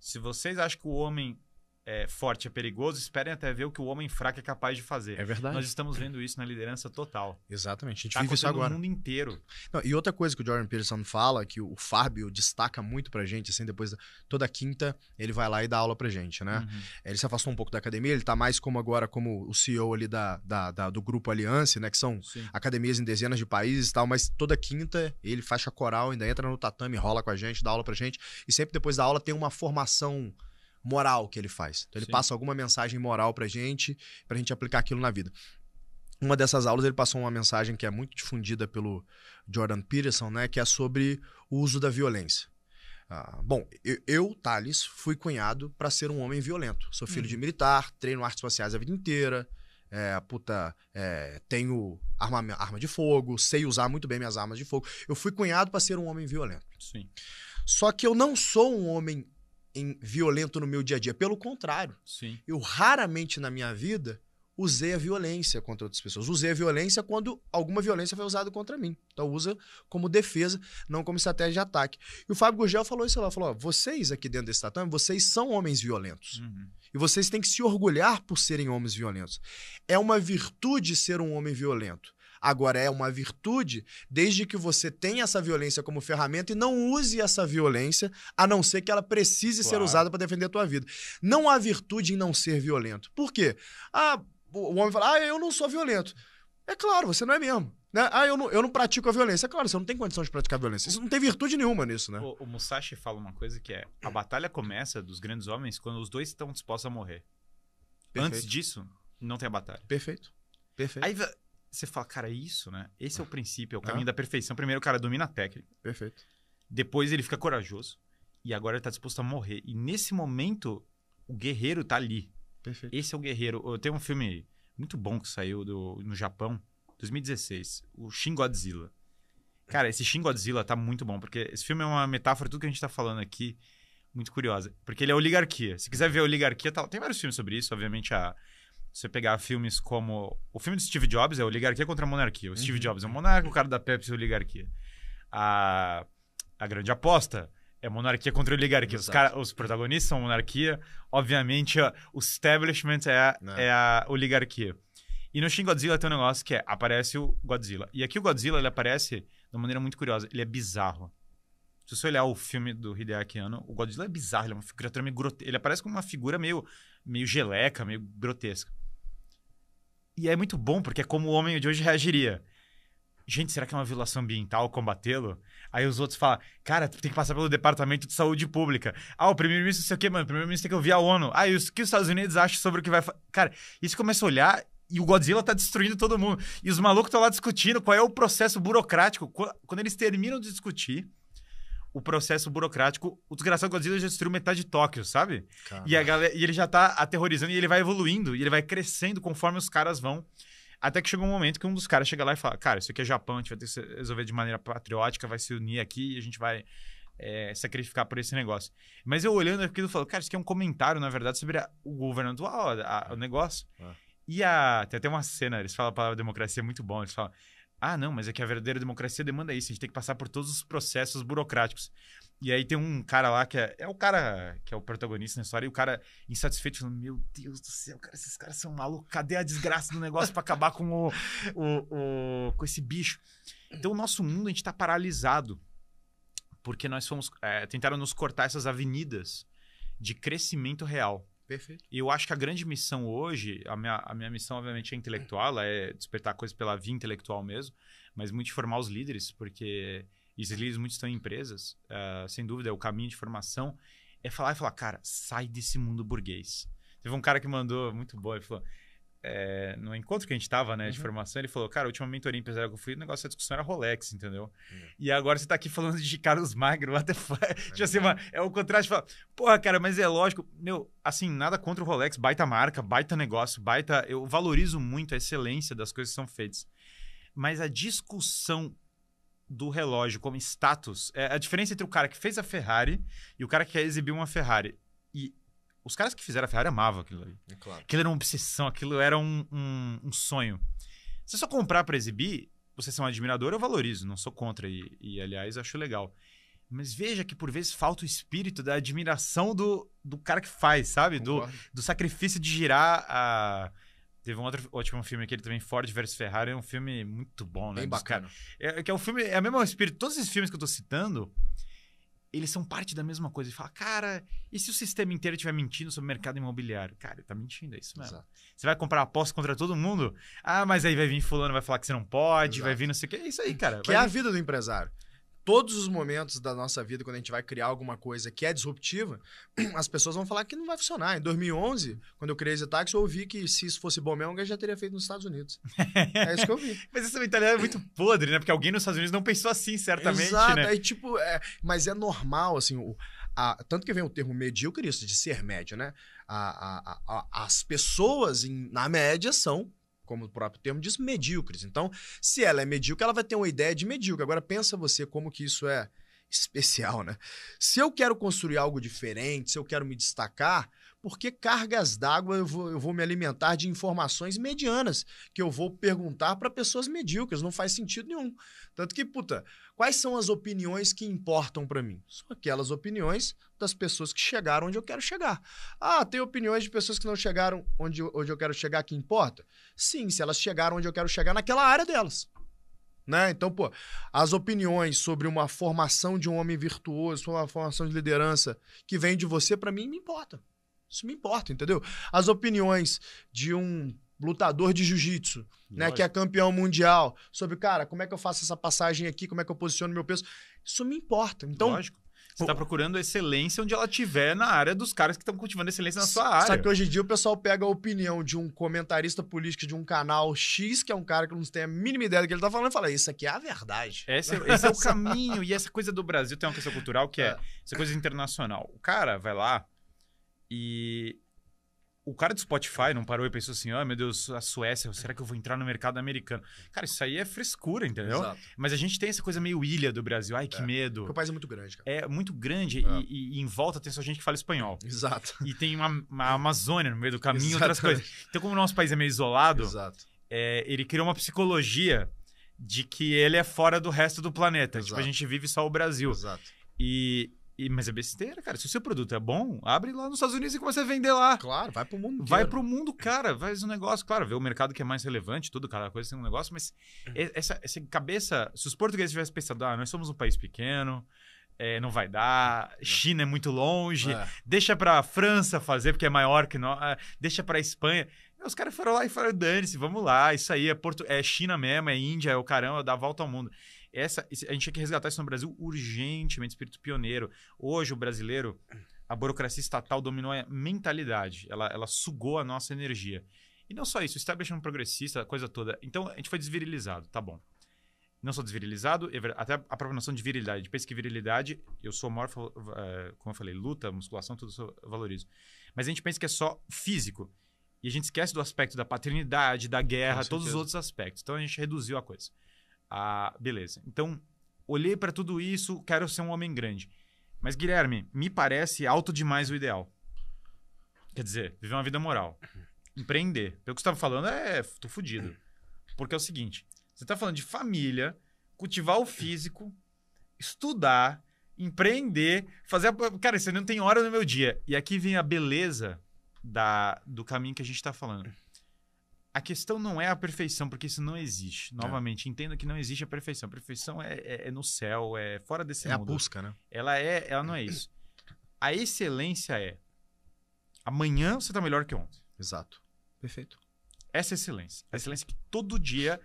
A: se vocês acham que o homem é, forte é perigoso, esperem até ver o que o homem fraco é capaz de fazer. É verdade. Nós estamos vendo isso na liderança total. Exatamente. A gente tá vive isso agora. no mundo inteiro.
B: Não, e outra coisa que o Jordan Peterson fala, que o Fábio destaca muito pra gente, assim, depois toda quinta ele vai lá e dá aula pra gente, né? Uhum. Ele se afastou um pouco da academia, ele tá mais como agora como o CEO ali da, da, da do grupo Aliança, né? Que são Sim. academias em dezenas de países e tal, mas toda quinta ele faixa coral, ainda entra no tatame, rola com a gente, dá aula pra gente. E sempre depois da aula tem uma formação moral que ele faz. Então ele Sim. passa alguma mensagem moral pra gente, pra gente aplicar aquilo na vida. Uma dessas aulas ele passou uma mensagem que é muito difundida pelo Jordan Peterson, né, que é sobre o uso da violência. Ah, bom, eu, eu, Thales, fui cunhado para ser um homem violento. Sou filho hum. de militar, treino artes marciais a vida inteira, é, puta, é, tenho arma, arma de fogo, sei usar muito bem minhas armas de fogo. Eu fui cunhado para ser um homem violento. Sim. Só que eu não sou um homem em violento no meu dia a dia. Pelo contrário. Sim. Eu raramente na minha vida usei a violência contra outras pessoas. Usei a violência quando alguma violência foi usada contra mim. Então usa como defesa, não como estratégia de ataque. E o Fábio Gugel falou isso lá, falou: vocês aqui dentro desse tatame, vocês são homens violentos. Uhum. E vocês têm que se orgulhar por serem homens violentos. É uma virtude ser um homem violento. Agora, é uma virtude desde que você tenha essa violência como ferramenta e não use essa violência, a não ser que ela precise claro. ser usada para defender a tua vida. Não há virtude em não ser violento. Por quê? Ah, o homem fala, ah, eu não sou violento. É claro, você não é mesmo. Né? Ah, eu não, eu não pratico a violência. É claro, você não tem condição de praticar violência. Isso não tem virtude nenhuma nisso, né?
A: O, o Musashi fala uma coisa que é: a batalha começa dos grandes homens quando os dois estão dispostos a morrer.
B: Perfeito. Antes disso,
A: não tem a batalha. Perfeito. Perfeito. Aí você fala, cara, é isso, né? Esse é o é. princípio, é o é. caminho ah. da perfeição. Primeiro, o cara domina a técnica. Perfeito. Depois, ele fica corajoso. E agora ele tá disposto a morrer. E nesse momento, o guerreiro tá ali. Perfeito. Esse é o guerreiro. Tem um filme muito bom que saiu do, no Japão, 2016, o Shin Godzilla. Cara, esse Shin Godzilla tá muito bom, porque esse filme é uma metáfora, de tudo que a gente tá falando aqui, muito curiosa. Porque ele é oligarquia. Se quiser ver oligarquia, tá... tem vários filmes sobre isso, obviamente a você pegar filmes como. O filme de Steve Jobs é Oligarquia contra a Monarquia. O uhum. Steve Jobs é um monarca, o cara da Pepsi é oligarquia. A, a Grande Aposta é monarquia contra oligarquia. Os, cara, os, protagonistas são monarquia. Obviamente, o establishment é a, né. é a oligarquia. E no Shin Godzilla tem um negócio que é: aparece o Godzilla. E aqui o Godzilla ele aparece de uma maneira muito curiosa. Ele é bizarro. Se você olhar o filme do Hideaki Anno, o Godzilla é bizarro. Ele é uma criatura meio grotesca. Ele aparece como uma figura meio, meio geleca, meio grotesca. E é muito bom, porque é como o homem de hoje reagiria. Gente, será que é uma violação ambiental combatê-lo? Aí os outros falam, cara, tu tem que passar pelo Departamento de Saúde Pública. Ah, o primeiro-ministro não sei o quê, mano, o primeiro-ministro tem que ouvir a ONU. Ah, e o que os Estados Unidos acham sobre o que vai... Cara, isso começa a olhar e o Godzilla tá destruindo todo mundo. E os malucos estão lá discutindo qual é o processo burocrático. Quando eles terminam de discutir, o processo burocrático. O desgraçado Godzilla já destruiu metade de Tóquio, sabe? E, a galera, e ele já tá aterrorizando e ele vai evoluindo, e ele vai crescendo conforme os caras vão. Até que chega um momento que um dos caras chega lá e fala: Cara, isso aqui é Japão, a gente vai ter que resolver de maneira patriótica, vai se unir aqui e a gente vai é, sacrificar por esse negócio. Mas eu olhando aquilo, falo: Cara, isso aqui é um comentário, na verdade, sobre a, o governo atual, o é. negócio. É. E a, tem até uma cena, eles falam a palavra democracia é muito bom, eles falam: ah, não, mas é que a verdadeira democracia demanda isso. A gente tem que passar por todos os processos burocráticos. E aí tem um cara lá que é, é o cara que é o protagonista na história, e o cara insatisfeito falando: Meu Deus do céu, cara, esses caras são malucos, cadê a desgraça do negócio para acabar com o, o, o, com esse bicho? Então, o nosso mundo, a gente tá paralisado. Porque nós fomos. É, tentaram nos cortar essas avenidas de crescimento real. Perfeito. E eu acho que a grande missão hoje, a minha, a minha missão, obviamente, é intelectual, é despertar coisas pela via intelectual mesmo, mas muito de formar os líderes, porque esses líderes muitos estão em empresas, uh, sem dúvida, é o caminho de formação. É falar e falar, cara, sai desse mundo burguês. Teve um cara que mandou, muito bom, ele falou: é, no encontro que a gente tava, né, de uhum. formação, ele falou, cara, a última mentoria empresarial que eu fui, o negócio da é discussão era Rolex, entendeu? Uhum. E agora você tá aqui falando de Carlos Magno, até foi, tipo assim, uhum. é o contraste, fala, porra, cara, mas é lógico, meu, assim, nada contra o Rolex, baita marca, baita negócio, baita... Eu valorizo muito a excelência das coisas que são feitas. Mas a discussão do relógio como status, é a diferença entre o cara que fez a Ferrari e o cara que quer exibir uma Ferrari. E os caras que fizeram a Ferrari amavam aquilo ali. É claro. Aquilo era uma obsessão, aquilo era um, um, um sonho. Se só comprar para exibir, você ser um admirador, eu valorizo, não sou contra. E, e, aliás, acho legal. Mas veja que por vezes falta o espírito da admiração do, do cara que faz, sabe? Do, do sacrifício de girar a. Teve um outro ótimo filme aqui também, Ford vs Ferrari, é um filme muito bom, né? Bem bacana. É, é, que é um filme, é o mesmo espírito. Todos esses filmes que eu tô citando, eles são parte da mesma coisa. E fala, cara, e se o sistema inteiro estiver mentindo sobre o mercado imobiliário? Cara, tá mentindo, é isso mesmo. Exato. Você vai comprar aposta contra todo mundo? Ah, mas aí vai vir fulano, vai falar que você não pode, Exato. vai vir não sei o quê. É isso aí, cara. Que vai é vir. a vida do empresário todos os momentos da
B: nossa vida, quando a gente vai criar alguma coisa que é disruptiva, as pessoas vão falar que não vai funcionar. Em 2011, quando eu criei esse táxi, eu ouvi que se isso fosse bom mesmo, eu já teria feito nos Estados Unidos. é isso que eu ouvi. mas essa mentalidade é muito podre, né? Porque alguém nos Estados Unidos não pensou assim, certamente, Exato. né? É, tipo, é, mas é normal, assim, o, a, tanto que vem o termo medíocre, isso de ser médio, né? A, a, as pessoas em, na média são como o próprio termo diz, medíocres. Então, se ela é medíocre, ela vai ter uma ideia de medíocre. Agora, pensa você como que isso é especial, né? Se eu quero construir algo diferente, se eu quero me destacar, porque cargas d'água eu vou, eu vou me alimentar de informações medianas que eu vou perguntar para pessoas medíocres? Não faz sentido nenhum. Tanto que, puta, Quais são as opiniões que importam para mim? São aquelas opiniões das pessoas que chegaram onde eu quero chegar. Ah, tem opiniões de pessoas que não chegaram onde, onde eu quero chegar que importa? Sim, se elas chegaram onde eu quero chegar, naquela área delas. Né? Então, pô, as opiniões sobre uma formação de um homem virtuoso, sobre uma formação de liderança que vem de você, para mim, me importa. Isso me importa, entendeu? As opiniões de um lutador de jiu-jitsu, né, que é campeão mundial, sobre, cara, como é que eu faço essa passagem aqui, como é que eu posiciono meu peso. Isso me importa. Então, Lógico.
A: Você está procurando excelência onde ela tiver na área dos caras que estão cultivando excelência na sua área. Só que
B: hoje em dia o pessoal pega a opinião de um comentarista político de um canal X, que é um cara que não tem a mínima ideia do que ele está falando, e fala: Isso aqui é a verdade.
A: Esse, é, esse é o caminho. E essa coisa do Brasil tem uma questão cultural que é, é essa coisa internacional. O cara vai lá e o cara do Spotify não parou e pensou assim: oh, meu Deus, a Suécia, será que eu vou entrar no mercado americano? Cara, isso aí é frescura, entendeu? Exato. Mas a gente tem essa coisa meio ilha do Brasil. Ai, que é. medo. Porque o país é muito grande, cara. É muito grande é. E, e, em volta tem só gente que fala espanhol. Exato. E tem uma, uma Amazônia no meio do caminho, Exatamente. outras coisas. Então, como o nosso país é meio isolado, Exato. É, ele criou uma psicologia de que ele é fora do resto do planeta. Exato. Tipo, a gente vive só o Brasil. Exato. E, e, mas é besteira, cara. Se o seu produto é bom, abre lá nos Estados Unidos e começa a vender lá. Claro, vai pro mundo. Inteiro. Vai pro mundo, cara. Faz um negócio, claro, vê o mercado que é mais relevante, tudo, cada coisa tem um negócio, mas uhum. essa, essa cabeça. Se os portugueses tivessem pensado, ah, nós somos um país pequeno, é, não vai dar, China é muito longe, é. deixa pra França fazer, porque é maior que nós, é, deixa pra Espanha. Os caras foram lá e falaram, dane-se, vamos lá, isso aí é, Porto, é China mesmo, é Índia, é o caramba, dá a volta ao mundo. Essa, a gente tinha que resgatar isso no Brasil urgentemente, espírito pioneiro. Hoje, o brasileiro, a burocracia estatal dominou a mentalidade, ela, ela sugou a nossa energia. E não só isso, o establishment progressista, a coisa toda. Então, a gente foi desvirilizado, tá bom. Não só desvirilizado, é até a própria noção de virilidade. Pensa que virilidade, eu sou maior, eh, como eu falei, luta, musculação, tudo isso eu valorizo. Mas a gente pensa que é só físico. E a gente esquece do aspecto da paternidade, da guerra, todos os outros aspectos. Então, a gente reduziu a coisa. Ah, beleza. Então, olhei para tudo isso, quero ser um homem grande. Mas, Guilherme, me parece alto demais o ideal. Quer dizer, viver uma vida moral. Empreender. Pelo que você estava falando, é. tô fudido. Porque é o seguinte: você está falando de família, cultivar o físico, estudar, empreender, fazer. A... Cara, você não tem hora no meu dia. E aqui vem a beleza da, do caminho que a gente está falando a questão não é a perfeição, porque isso não existe. É. Novamente, é. entenda que não existe a perfeição. A perfeição é, é, é no céu, é fora desse é mundo. É a busca, né? Ela, é, ela não é isso. A excelência é amanhã você está melhor que ontem. Exato. Perfeito. Essa é a excelência. A excelência é que todo dia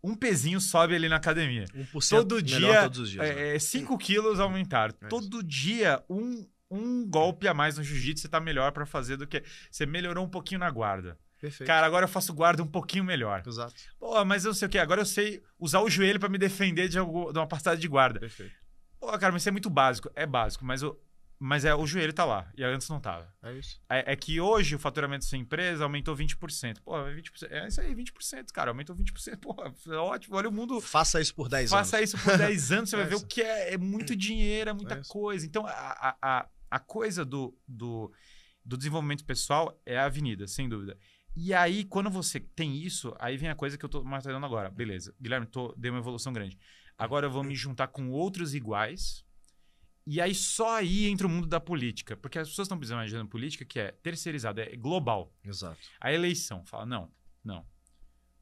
A: um pezinho sobe ali na academia. 1% todo dia, todos os dias. 5 é, né? quilos aumentaram. todo dia um, um golpe a mais no jiu-jitsu você está melhor para fazer do que... Você melhorou um pouquinho na guarda Perfeito. Cara, agora eu faço guarda um pouquinho melhor. Exato. Pô, mas eu não sei o que, agora eu sei usar o joelho para me defender de, de uma passada de guarda. Perfeito. Pô, cara, mas isso é muito básico. É básico, mas eu, mas é o joelho tá lá, e antes não tava. É isso. É, é, que hoje o faturamento da sua empresa aumentou 20%. Pô, 20%. É, é isso aí, 20%, cara. Aumentou 20%. Pô, é ótimo. Olha o mundo.
B: Faça isso por 10 faça anos. Faça isso por 10 anos, você é vai isso. ver o
A: que é. É muito dinheiro, é muita é coisa. Então, a, a, a coisa do, do, do desenvolvimento pessoal é a avenida, sem dúvida. E aí, quando você tem isso, aí vem a coisa que eu tô martelando agora. Beleza, Guilherme, tô, dei uma evolução grande. Agora eu vou me juntar com outros iguais. E aí só aí entra o mundo da política. Porque as pessoas estão precisando de agenda política que é terceirizada, é global. Exato. A eleição. Fala, não, não.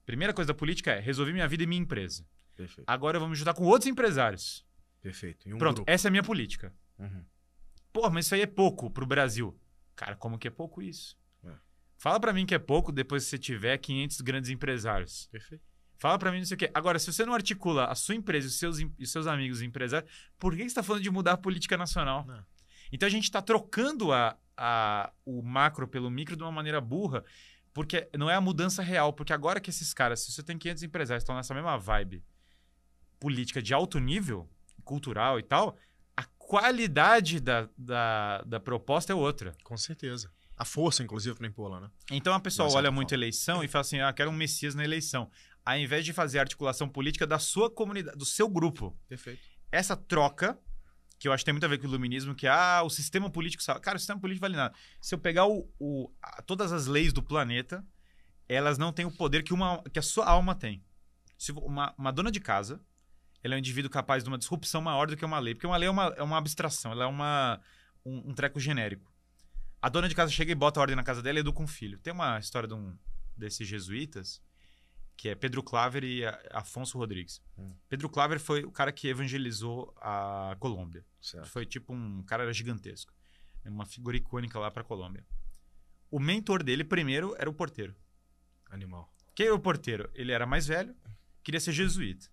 A: Primeira coisa da política é resolver minha vida e minha empresa. Perfeito. Agora eu vou me juntar com outros empresários. Perfeito. Um Pronto, grupo. essa é a minha política. Uhum. Pô, mas isso aí é pouco pro Brasil. Cara, como que é pouco isso? Fala para mim que é pouco depois que você tiver 500 grandes empresários. Perfeito. Fala para mim não sei o quê. Agora, se você não articula a sua empresa e os seus, os seus amigos empresários, por que você está falando de mudar a política nacional? Não. Então, a gente está trocando a, a, o macro pelo micro de uma maneira burra, porque não é a mudança real. Porque agora que esses caras, se você tem 500 empresários, estão nessa mesma vibe política de alto nível, cultural e tal, a qualidade da, da, da proposta é outra. Com certeza a força, inclusive, para impô-la, né? Então a pessoa olha muito a eleição e fala assim: ah, quero um Messias na eleição. Ao invés de fazer a articulação política da sua comunidade, do seu grupo. Perfeito. Essa troca, que eu acho que tem muito a ver com o iluminismo, que ah, o sistema político. Cara, o sistema político vale nada. Se eu pegar o, o todas as leis do planeta, elas não têm o poder que, uma, que a sua alma tem. Se uma, uma dona de casa, ela é um indivíduo capaz de uma disrupção maior do que uma lei. Porque uma lei é uma, é uma abstração, ela é uma, um, um treco genérico. A dona de casa chega e bota ordem na casa dela e educa um filho. Tem uma história de um desses jesuítas, que é Pedro Claver e Afonso Rodrigues. Hum. Pedro Claver foi o cara que evangelizou a Colômbia. Certo. Foi tipo um cara era gigantesco. É uma figura icônica lá para a Colômbia. O mentor dele primeiro era o porteiro. Animal. Quem era o porteiro? Ele era mais velho, queria ser jesuíta.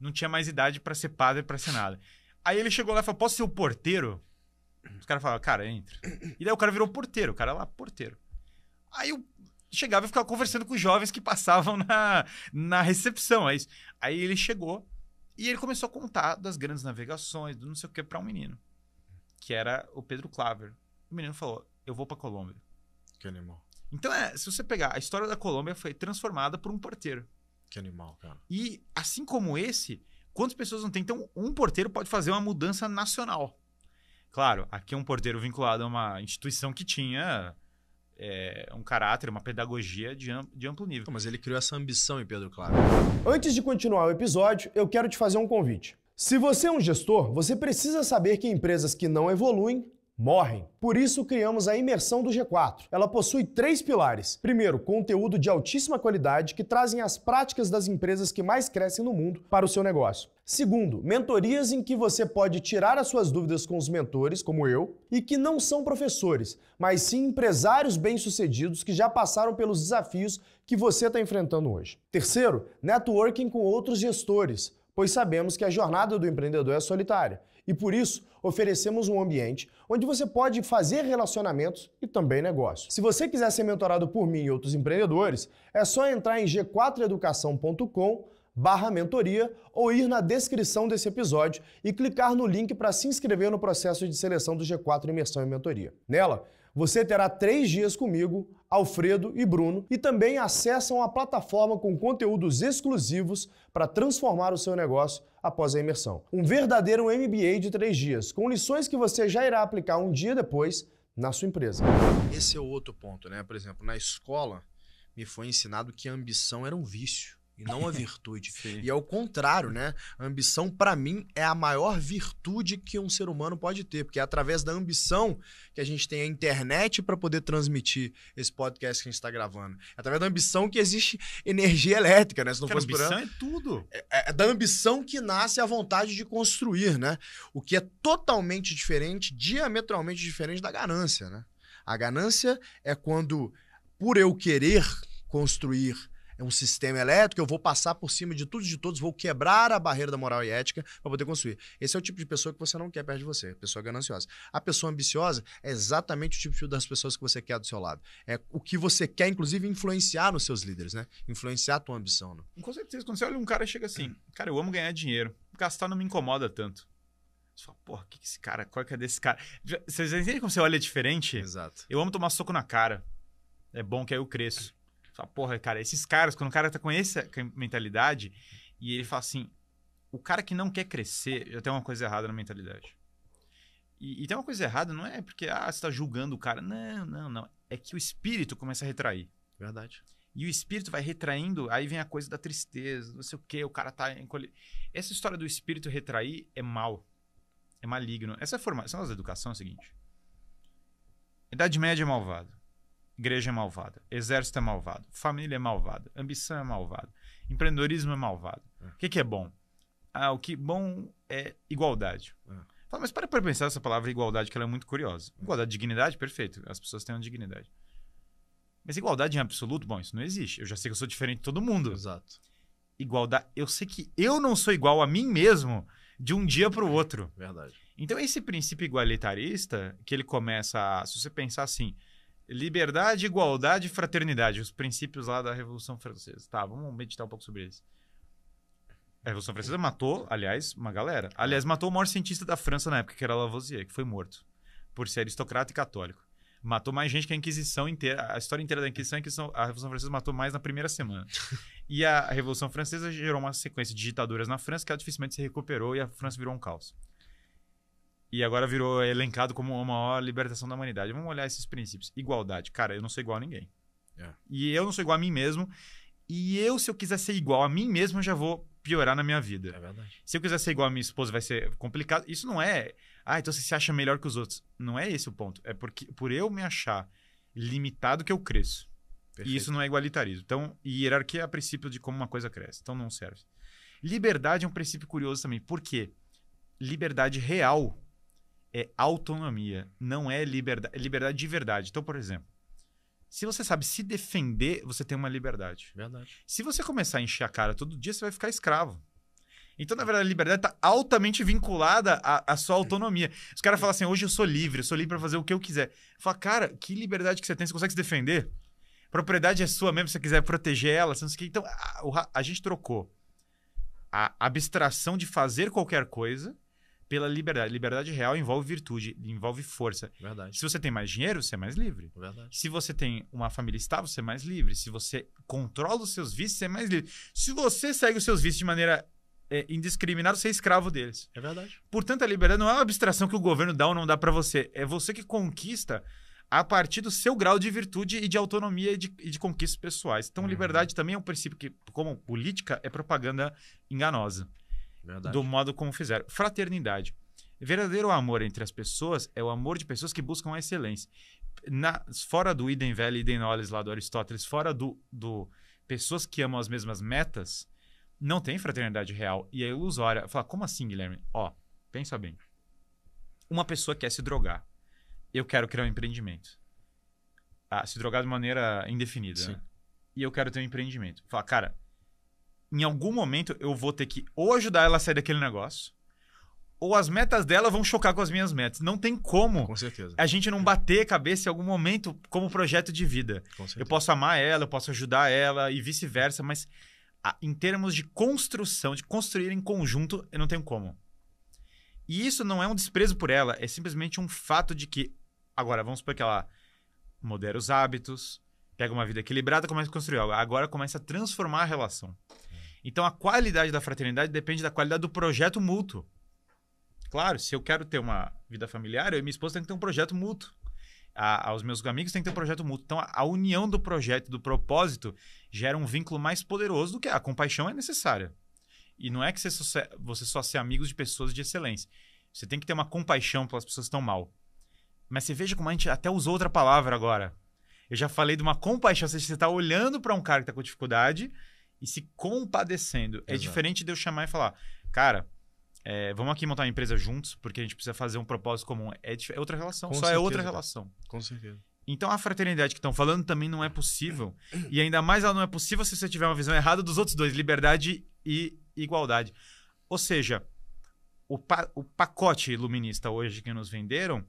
A: Não tinha mais idade para ser padre, para ser nada. Aí ele chegou lá e falou: "Posso ser o porteiro?" Os caras falavam, cara, entra. E daí o cara virou porteiro, o cara lá, porteiro. Aí eu chegava e ficava conversando com os jovens que passavam na, na recepção. É isso. Aí ele chegou e ele começou a contar das grandes navegações, do não sei o que, para um menino. Que era o Pedro Claver. O menino falou: Eu vou pra Colômbia. Que animal. Então, é, se você pegar, a história da Colômbia foi transformada por um porteiro. Que animal, cara. E assim como esse, quantas pessoas não tem? Então, um porteiro pode fazer uma mudança nacional. Claro, aqui é um porteiro vinculado a uma instituição que tinha é, um caráter, uma pedagogia de, amplo, de amplo nível. Mas ele criou essa ambição em Pedro Claro.
B: Antes de continuar o episódio, eu quero te fazer um convite. Se você é um gestor, você precisa saber que empresas que não evoluem morrem. Por isso, criamos a imersão do G4. Ela possui três pilares. Primeiro, conteúdo de altíssima qualidade que trazem as práticas das empresas que mais crescem no mundo para o seu negócio. Segundo, mentorias em que você pode tirar as suas dúvidas com os mentores, como eu, e que não são professores, mas sim empresários bem-sucedidos que já passaram pelos desafios que você está enfrentando hoje. Terceiro, networking com outros gestores, pois sabemos que a jornada do empreendedor é solitária e por isso, oferecemos um ambiente onde você pode fazer relacionamentos e também negócios. Se você quiser ser mentorado por mim e outros empreendedores, é só entrar em g4educação.com barra mentoria ou ir na descrição desse episódio e clicar no link para se inscrever no processo de seleção do G4 Imersão e Mentoria. Nela, você terá três dias comigo, Alfredo e Bruno, e também acessam a plataforma com conteúdos exclusivos para transformar o seu negócio após a imersão. Um verdadeiro MBA de três dias, com lições que você já irá aplicar um dia depois na sua empresa. Esse é o outro ponto, né? Por exemplo, na escola me foi ensinado que a ambição era um vício e não a virtude. e é o contrário, né? A ambição, para mim, é a maior virtude que um ser humano pode ter, porque é através da ambição que a gente tem a internet para poder transmitir esse podcast que a gente está gravando. É através da ambição que existe energia elétrica, né? Se não Cara, fosse ambição por... é tudo. É, é, é, da ambição que nasce a vontade de construir, né? O que é totalmente diferente, diametralmente diferente da ganância, né? A ganância é quando, por eu querer construir é um sistema elétrico, eu vou passar por cima de tudo e de todos, vou quebrar a barreira da moral e ética para poder construir. Esse é o tipo de pessoa que você não quer perto de você, pessoa gananciosa. A pessoa ambiciosa é exatamente o tipo das pessoas que você quer do seu lado. É o que você quer, inclusive, influenciar nos seus líderes, né? Influenciar a tua ambição. Né?
A: Com certeza, quando você olha um cara chega assim, cara, eu amo ganhar dinheiro, gastar não me incomoda tanto. Você fala, porra, que, que esse cara, qual é que é desse cara? Vocês entendem como você olha diferente? Exato. Eu amo tomar soco na cara. É bom que aí eu cresço. Só, porra, cara, esses caras, quando o cara tá com essa mentalidade, e ele fala assim: o cara que não quer crescer, já tem uma coisa errada na mentalidade. E, e tem uma coisa errada, não é porque ah, você tá julgando o cara. Não, não, não. É que o espírito começa a retrair. Verdade. E o espírito vai retraindo, aí vem a coisa da tristeza, não sei o quê, o cara tá encolhido. Essa história do espírito retrair é mal. É maligno. Essa formação é da educação é o seguinte: Idade Média é malvado. Igreja é malvada, exército é malvado, família é malvada, ambição é malvada, empreendedorismo é malvado. É. O que, que, é bom? Ah, o que bom é igualdade. É. Fala, mas para para pensar essa palavra igualdade, que ela é muito curiosa. É. Igualdade, dignidade, perfeito. As pessoas têm uma dignidade. Mas igualdade em absoluto, bom, isso não existe. Eu já sei que eu sou diferente de todo mundo. Exato. Igualdade, eu sei que eu não sou igual a mim mesmo de um dia para o outro. Verdade. Então esse princípio igualitarista que ele começa a, se você pensar assim, Liberdade, igualdade e fraternidade, os princípios lá da Revolução Francesa. Tá, vamos meditar um pouco sobre isso. A Revolução Francesa matou, aliás, uma galera. Aliás, matou o maior cientista da França na época, que era Lavoisier, que foi morto por ser aristocrata e católico. Matou mais gente que a Inquisição inteira. A história inteira da Inquisição, a, é a Revolução Francesa matou mais na primeira semana. e a Revolução Francesa gerou uma sequência de ditaduras na França que ela dificilmente se recuperou e a França virou um caos e agora virou elencado como a maior libertação da humanidade. Vamos olhar esses princípios. Igualdade. Cara, eu não sou igual a ninguém. É. E eu não sou igual a mim mesmo. E eu, se eu quiser ser igual a mim mesmo, eu já vou piorar na minha vida. É verdade. Se eu quiser ser igual a minha esposa, vai ser complicado. Isso não é. Ah, então você se acha melhor que os outros. Não é esse o ponto. É porque por eu me achar limitado que eu cresço. Perfeito. E isso não é igualitarismo. Então, hierarquia é a princípio de como uma coisa cresce. Então não serve. Liberdade é um princípio curioso também. Por quê? Liberdade real é autonomia, não é liberdade, é liberdade de verdade. Então, por exemplo, se você sabe se defender, você tem uma liberdade. Verdade. Se você começar a encher a cara todo dia, você vai ficar escravo. Então, na verdade, a liberdade está altamente vinculada à, à, sua autonomia. Os caras falam assim: hoje eu sou livre, eu sou livre para fazer o que eu quiser. Fala, cara, que liberdade que você tem, você consegue se defender? Propriedade é sua mesmo, se você quiser proteger ela, você não sei o que. Então, a, a gente trocou a abstração de fazer qualquer coisa pela liberdade. Liberdade real envolve virtude, envolve força. Verdade. Se você tem mais dinheiro, você é mais livre. Verdade. Se você tem uma família estável, você é mais livre. Se você controla os seus vícios, você é mais livre. Se você segue os seus vícios de maneira é, indiscriminada, você é escravo deles. É verdade. Portanto, a liberdade não é uma abstração que o governo dá ou não dá para você. É você que conquista a partir do seu grau de virtude e de autonomia e de, e de conquistas pessoais. Então, uhum. liberdade também é um princípio que, como política, é propaganda enganosa. Verdade. do modo como fizeram. Fraternidade. Verdadeiro amor entre as pessoas é o amor de pessoas que buscam a excelência. Na, fora do idem velho, idem nolles lá do Aristóteles, fora do, do pessoas que amam as mesmas metas, não tem fraternidade real e é ilusória. fala como assim, Guilherme? Ó, pensa bem. Uma pessoa quer se drogar. Eu quero criar um empreendimento. Ah, se drogar de maneira indefinida. Né? E eu quero ter um empreendimento. fala cara, em algum momento eu vou ter que ou ajudar ela a sair daquele negócio, ou as metas dela vão chocar com as minhas metas. Não tem como com a gente não bater cabeça em algum momento como projeto de vida. Eu posso amar ela, eu posso ajudar ela e vice-versa, mas em termos de construção, de construir em conjunto, eu não tenho como. E isso não é um desprezo por ela, é simplesmente um fato de que. Agora, vamos supor que ela modera os hábitos, pega uma vida equilibrada, começa a construir algo. Agora começa a transformar a relação. Então a qualidade da fraternidade depende da qualidade do projeto mútuo. Claro, se eu quero ter uma vida familiar, eu e minha esposa tem que ter um projeto mútuo. A, aos meus amigos tem que ter um projeto mútuo. Então, a, a união do projeto e do propósito gera um vínculo mais poderoso do que ah, a compaixão é necessária. E não é que você só, você só ser amigos de pessoas de excelência. Você tem que ter uma compaixão pelas pessoas que estão mal. Mas você veja como a gente até usou outra palavra agora. Eu já falei de uma compaixão, ou seja, você está olhando para um cara que está com dificuldade, e se compadecendo. É Exato. É diferente de eu chamar e falar, cara, é, vamos aqui montar uma empresa juntos, porque a gente precisa fazer um propósito comum. É, é outra relação, Com só é certeza, é outra relação.
B: Cara. Com certeza.
A: Então a fraternidade que estão falando também não é possível. E ainda mais ela não é possível se você tiver uma visão errada dos outros dois, liberdade e igualdade. Ou seja, o, pa o pacote iluminista hoje que nos venderam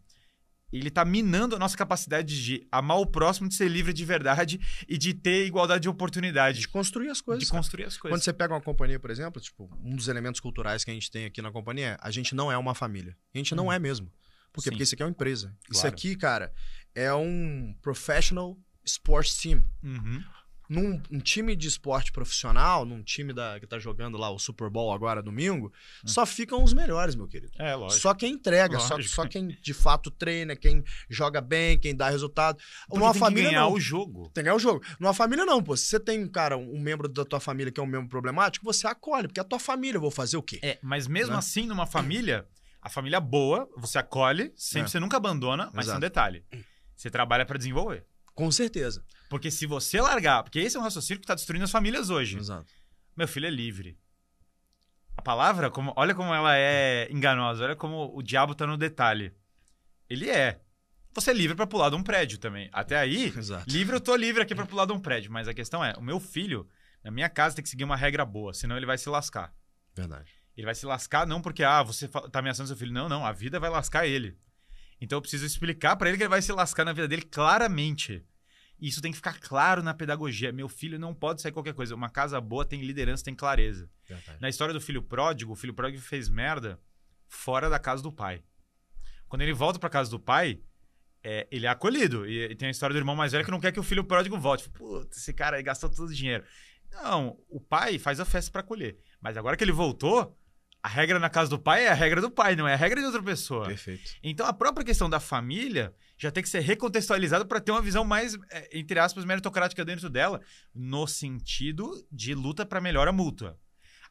A: ele está minando a nossa capacidade de amar o próximo, de ser livre de verdade e de ter igualdade de oportunidade. De construir as coisas. De construir as coisas. Quando você
B: pega uma companhia, por exemplo, tipo, um dos elementos culturais que a gente tem aqui na companhia é a gente não é uma família. A gente hum. não é mesmo. Por quê? Sim. Porque isso aqui é uma empresa. Claro. Isso aqui, cara, é um professional sports team. Uhum num um time de esporte profissional, num time da, que tá jogando lá o Super Bowl agora domingo, hum. só ficam os melhores, meu querido.
A: É, lógico. Só quem entrega, só,
B: só, quem de fato treina, quem joga bem, quem dá resultado. Porque então tem família que ganhar não. o jogo. Tem que ganhar o jogo. Numa família não, pô. Se você tem, cara, um membro da tua família que é um membro problemático, você acolhe,
A: porque é a tua família, eu vou fazer o quê? É, mas mesmo né? assim, numa família, a família boa, você acolhe, sempre é. você nunca abandona, mas é tem um detalhe. Hum. Você trabalha para desenvolver. Com certeza. Porque se você largar, porque esse é um raciocínio que está destruindo as famílias hoje. Exato. Meu filho é livre. A palavra, como, olha como ela é enganosa, olha como o diabo está no detalhe. Ele é. Você é livre para pular de um prédio também. Até aí, Exato. livre eu tô livre aqui para pular de um prédio, mas a questão é, o meu filho na minha casa tem que seguir uma regra boa, senão ele vai se lascar. Verdade. Ele vai se lascar não porque ah, você tá ameaçando seu filho, não, não, a vida vai lascar ele. Então eu preciso explicar para ele que ele vai se lascar na vida dele claramente. Isso tem que ficar claro na pedagogia. Meu filho não pode sair qualquer coisa. Uma casa boa tem liderança, tem clareza. Verdade. Na história do filho pródigo, o filho pródigo fez merda fora da casa do pai. Quando ele volta para casa do pai, é, ele é acolhido. E, e, tem a história do irmão mais velho que não quer que o filho pródigo volte. Putz, esse cara aí gastou todo o dinheiro. Não, o pai faz a festa para acolher. Mas agora que ele voltou, a regra na casa do pai é a regra do pai, não é a regra de outra pessoa. Perfeito. Então a própria questão da família, já tem que ser recontextualizado para ter uma visão mais, é, entre aspas, meritocrática dentro dela, no sentido de luta para melhora mútua.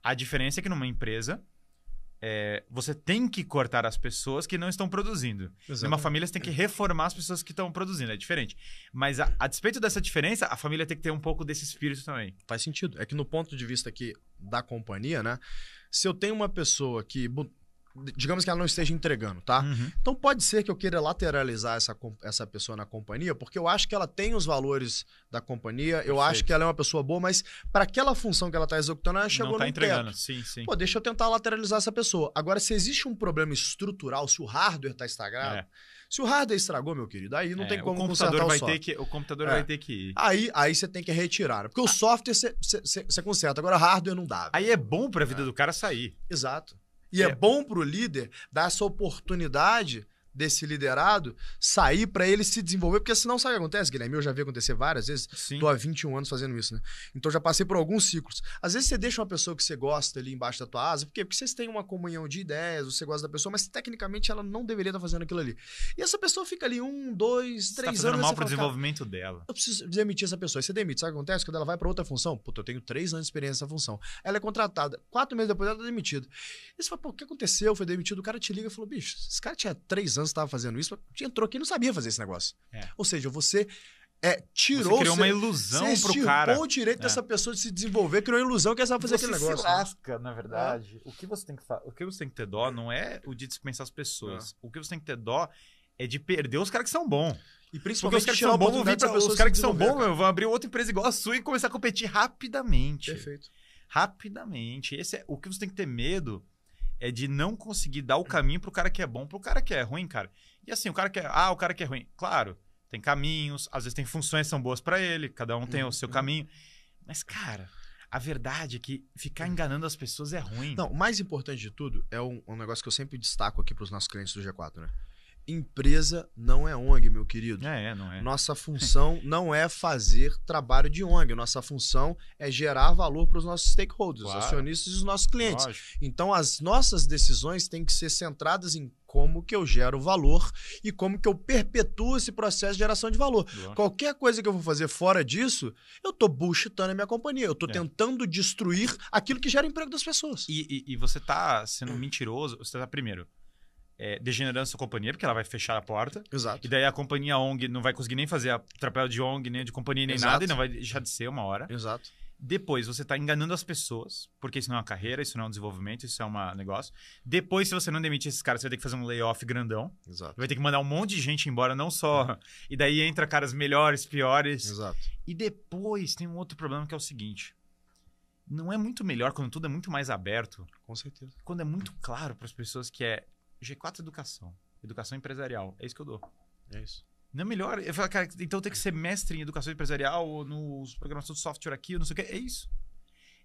A: A diferença é que numa empresa, é, você tem que cortar as pessoas que não estão produzindo. Exato. Numa família, você tem que reformar as pessoas que estão produzindo. É diferente. Mas, a, a, despeito dessa diferença, a família tem que ter um pouco desse espírito também. Faz sentido. É que, no ponto de vista aqui da companhia,
B: né? Se eu tenho uma pessoa que digamos que ela não esteja entregando, tá? Uhum. Então pode ser que eu queira lateralizar essa, essa pessoa na companhia, porque eu acho que ela tem os valores da companhia, Perfeito. eu acho que ela é uma pessoa boa, mas para aquela função que ela está executando, ela chegou não tá entregando.
A: Teto. Sim, sim. Pô,
B: deixa eu tentar lateralizar essa pessoa. Agora, se existe um problema estrutural, se o hardware está estragado, é. se o hardware estragou, meu querido, aí não é, tem como o computador consertar vai o software. Ter que, o computador é. vai ter
A: que ir. Aí,
B: aí você tem que retirar, né? porque o ah. software você conserta, agora o hardware não dá. Aí é bom para a vida é. do cara sair. Exato. E é, é bom para o líder dar essa oportunidade desse liderado sair para ele se desenvolver, porque senão sabe o que acontece, Guilherme? Eu já vi acontecer várias vezes, Sim. tô há 21 anos fazendo isso, né? Então já passei por alguns ciclos. Às vezes você deixa uma pessoa que você gosta ali embaixo da tua asa, por quê? Porque vocês têm uma comunhão de ideias, você gosta da pessoa, mas tecnicamente ela não deveria estar tá fazendo aquilo ali. E essa pessoa fica ali um, dois, você tá três tá anos. mal pro fala, desenvolvimento dela. Eu preciso demitir essa pessoa. E você demite, sabe o que acontece? Quando ela vai para outra função, puta, eu tenho três anos de experiência nessa função. Ela é contratada, quatro meses depois ela é tá demitida. E você fala, pô, o que aconteceu? Foi demitido, o cara te liga e falou, bicho, esse cara tinha três anos anos estava fazendo isso, entrou aqui e não sabia fazer esse negócio. É. Ou seja, você é, tirou. Você criou você, uma ilusão você pro cara. Tirou o direito é. dessa pessoa de se desenvolver, criou a ilusão que ela sabe fazer você aquele negócio. Você se lasca,
A: na verdade. É. O, que você tem que o que você tem que ter dó não é o de dispensar as pessoas. É. O que você tem que ter dó é de perder os caras que são bons. E principalmente Porque os caras que são bons vão vir pra, pra Os caras que são bons cara. vão abrir outra empresa igual a sua e começar a competir rapidamente. Perfeito. Rapidamente. Esse é o que você tem que ter medo é de não conseguir dar o caminho pro cara que é bom, pro cara que é ruim, cara. E assim, o cara que é. Ah, o cara que é ruim. Claro, tem caminhos, às vezes tem funções que são boas para ele, cada um tem o seu uhum. caminho. Mas, cara, a verdade é que ficar enganando as
B: pessoas é ruim. Não, o mais importante de tudo é um, um negócio que eu sempre destaco aqui para os nossos clientes do G4, né? Empresa não é ONG, meu querido. É, é, não é. Nossa função não é fazer trabalho de ONG. Nossa função é gerar valor para os nossos stakeholders, claro. os acionistas e os nossos clientes. Lógico. Então, as nossas decisões têm que ser centradas em como que eu gero valor e como que eu perpetuo esse processo de geração de valor. Qualquer coisa que eu vou fazer fora
A: disso, eu estou bullshitando a minha companhia. Eu estou é. tentando destruir aquilo que gera emprego das pessoas. E, e, e você está sendo mentiroso. Você está, primeiro é, degenerando sua companhia, porque ela vai fechar a porta. Exato. E daí a companhia ONG não vai conseguir nem fazer a trapéu de ONG, nem de companhia, nem Exato. nada, e não vai deixar de ser uma hora. Exato. Depois, você está enganando as pessoas, porque isso não é uma carreira, isso não é um desenvolvimento, isso é um negócio. Depois, se você não demitir esses caras, você vai ter que fazer um layoff grandão. Exato. Vai ter que mandar um monte de gente embora, não só. E daí entra caras melhores, piores. Exato. E depois tem um outro problema que é o seguinte: não é muito melhor quando tudo é muito mais aberto. Com certeza. Quando é muito claro para as pessoas que é G4 Educação. Educação empresarial. É isso que eu dou. É isso. Não é melhor? Eu falo, cara, então tem que ser mestre em educação empresarial ou nos programas de software aqui, ou não sei o quê. É isso.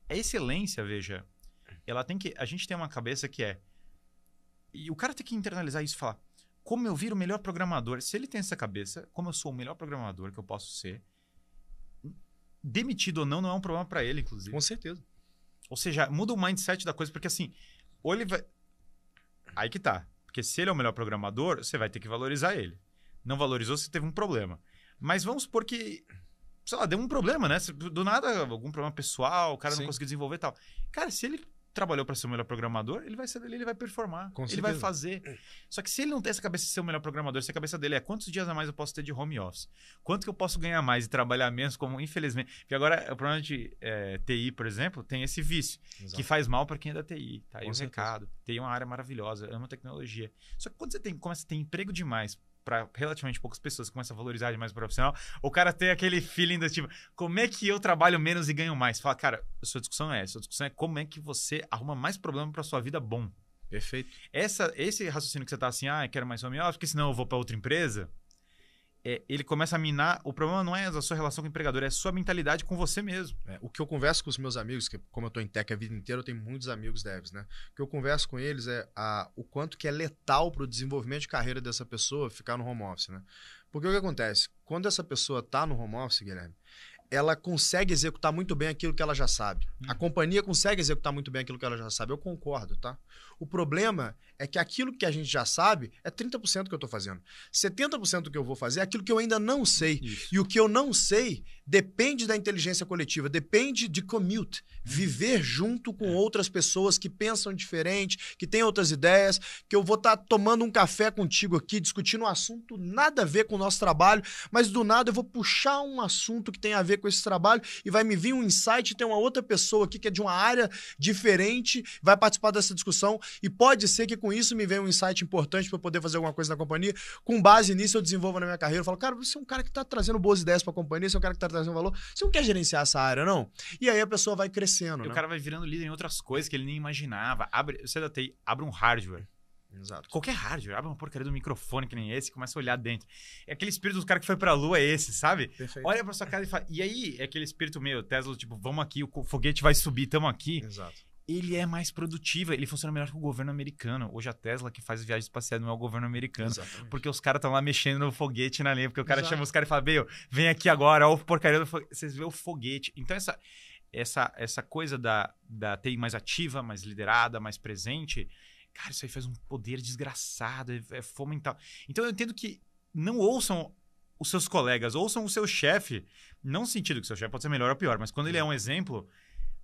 A: A é excelência, veja, ela tem que. A gente tem uma cabeça que é. E o cara tem que internalizar isso e falar: como eu viro o melhor programador? Se ele tem essa cabeça, como eu sou o melhor programador que eu posso ser, demitido ou não, não é um problema para ele, inclusive. Com certeza. Ou seja, muda o mindset da coisa, porque assim, ou ele vai. Aí que tá. Porque se ele é o melhor programador, você vai ter que valorizar ele. Não valorizou, você teve um problema. Mas vamos supor que, sei lá, deu um problema, né? Do nada, algum problema pessoal, o cara Sim. não conseguiu desenvolver e tal. Cara, se ele trabalhou para ser o melhor programador, ele vai ser ele vai performar, Com ele vai fazer. Só que se ele não tem essa cabeça de ser o melhor programador, se a cabeça dele é quantos dias a mais eu posso ter de home office, quanto que eu posso ganhar mais e trabalhar menos, como infelizmente, porque agora o problema de é, eh, TI, por exemplo, tem esse vício Exato. que faz mal para quem é da TI, tá? Aí o um recado. tem é uma área maravilhosa, é uma tecnologia. Só que quando você tem, começa a ter emprego demais para relativamente poucas pessoas começa a valorizar demais o profissional, o cara tem aquele feeling do tipo, como é que eu trabalho menos e ganho mais? Fala, cara, sua discussão é essa. Sua discussão é como é que você arruma mais problema para sua vida bom. Perfeito. Essa, esse raciocínio que você tá assim, ah, eu quero mais home office, porque senão eu vou para outra empresa é, ele começa a minar. O problema não é a sua relação com o empregador, é a sua mentalidade com você mesmo. É, o que eu converso com os meus amigos, que como eu estou em tech a vida inteira, eu tenho muitos
B: amigos devs, né? O que eu converso com eles é a, o quanto que é letal para o desenvolvimento de carreira dessa pessoa ficar no home office, né? Porque o que acontece? Quando essa pessoa está no home office, Guilherme, ela consegue executar muito bem aquilo que ela já sabe. Hum. A uhum. companhia consegue executar muito bem aquilo que ela já sabe. Eu concordo, tá? O problema é que aquilo que a gente já sabe é 30% que eu estou fazendo. 70% do que eu vou fazer é aquilo que eu ainda não sei. Isso. E o que eu não sei depende da inteligência coletiva, depende de commute, hum. viver junto com é. outras pessoas que pensam diferente, que têm outras ideias, que eu vou estar tá tomando um café contigo aqui, discutindo um assunto nada a ver com o nosso trabalho, mas do nada eu vou puxar um assunto que tem a ver com esse trabalho e vai me vir um insight, tem uma outra pessoa aqui que é de uma área diferente, vai participar dessa discussão e pode ser que com isso me venha um insight importante para eu poder fazer alguma coisa na companhia. Com base nisso eu desenvolvo na minha carreira, eu falo, cara, você é um cara que está trazendo boas ideias para a companhia, você é um cara que está trazendo valor, você não quer gerenciar essa área, não? E aí a pessoa vai crescendo, e né? o cara
A: vai virando líder em outras coisas que ele nem imaginava. Abre, você é da TI, abre um hardware Exato. Qualquer hardware, abre uma porcaria do microfone que nem esse e começa a olhar dentro. É aquele espírito do cara que foi pra lua, é esse, sabe? Perfeito. Olha pra sua casa e fala. E aí, é aquele espírito meio Tesla, tipo, vamos aqui, o foguete vai subir, tamo aqui. Exato ele é mais produtivo, ele funciona melhor que o governo americano. Hoje a Tesla que faz viagem espacial não é o governo americano. Exatamente. Porque os caras estão lá mexendo no foguete na linha, porque o cara Exato. chama os caras e fala, vem aqui agora, ó, porcaria do foguete. Vocês vê o foguete. Então essa essa essa coisa da, da TI mais ativa, mais liderada, mais presente, cara, isso aí faz um poder desgraçado, é, é fomental. Então eu entendo que não ouçam os seus colegas, ouçam o seu chefe. Não no sentido que o seu chefe pode ser melhor ou pior, mas quando ele é um exemplo.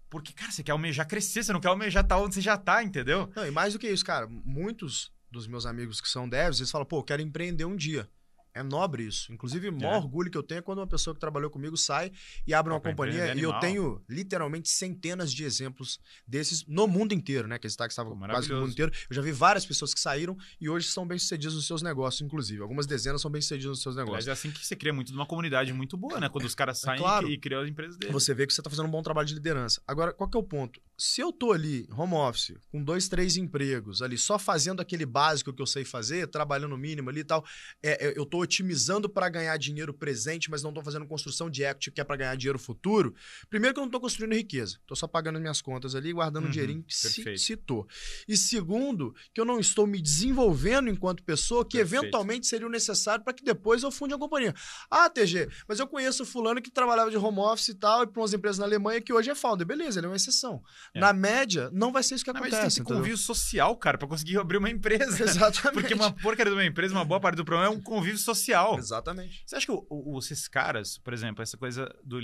A: Porque, cara, você quer almejar crescer, você não quer almejar estar tá onde você já está entendeu? Não, e mais do que isso, cara, muitos dos meus amigos que são devs, eles falam,
B: pô, eu quero empreender um dia. É nobre isso. Inclusive, o maior é. orgulho que eu tenho é quando uma pessoa que trabalhou comigo sai e abre uma Opa, companhia. É e eu tenho literalmente centenas de exemplos desses no mundo inteiro, né? Que esse táxi estava quase no mundo inteiro. Eu já vi várias pessoas que saíram e hoje são bem-sucedidas nos seus negócios, inclusive. Algumas dezenas são bem-sucedidas nos seus negócios. Mas
A: é assim que você cria muito de uma comunidade muito boa, né? Quando os caras é saem é claro, e criam as empresas deles. Você
B: vê que você está fazendo um bom trabalho de liderança. Agora, qual que é o ponto? Se eu tô ali, home office, com dois, três empregos ali, só fazendo aquele básico que eu sei fazer, trabalhando mínimo ali e tal, é, eu tô otimizando para ganhar dinheiro presente, mas não estou fazendo construção de equity que é para ganhar dinheiro futuro, primeiro que eu não estou construindo riqueza. Estou só pagando minhas contas ali, guardando uhum, o dinheirinho que perfeito. citou. E segundo, que eu não estou me desenvolvendo enquanto pessoa, que perfeito. eventualmente seria o necessário para que depois eu funde a companhia. Ah, TG, mas eu conheço fulano que trabalhava de home office e tal, e para umas empresas na Alemanha que hoje é founder. Beleza, ele é uma exceção. É. Na média, não vai ser isso que acontece. Mas tem que convívio
A: social, cara, para conseguir abrir uma empresa. Né? Exatamente. Porque uma porcaria de uma empresa, uma boa parte do problema é um convívio social social. Exatamente. Você acha que o, o, esses caras, por exemplo, essa coisa do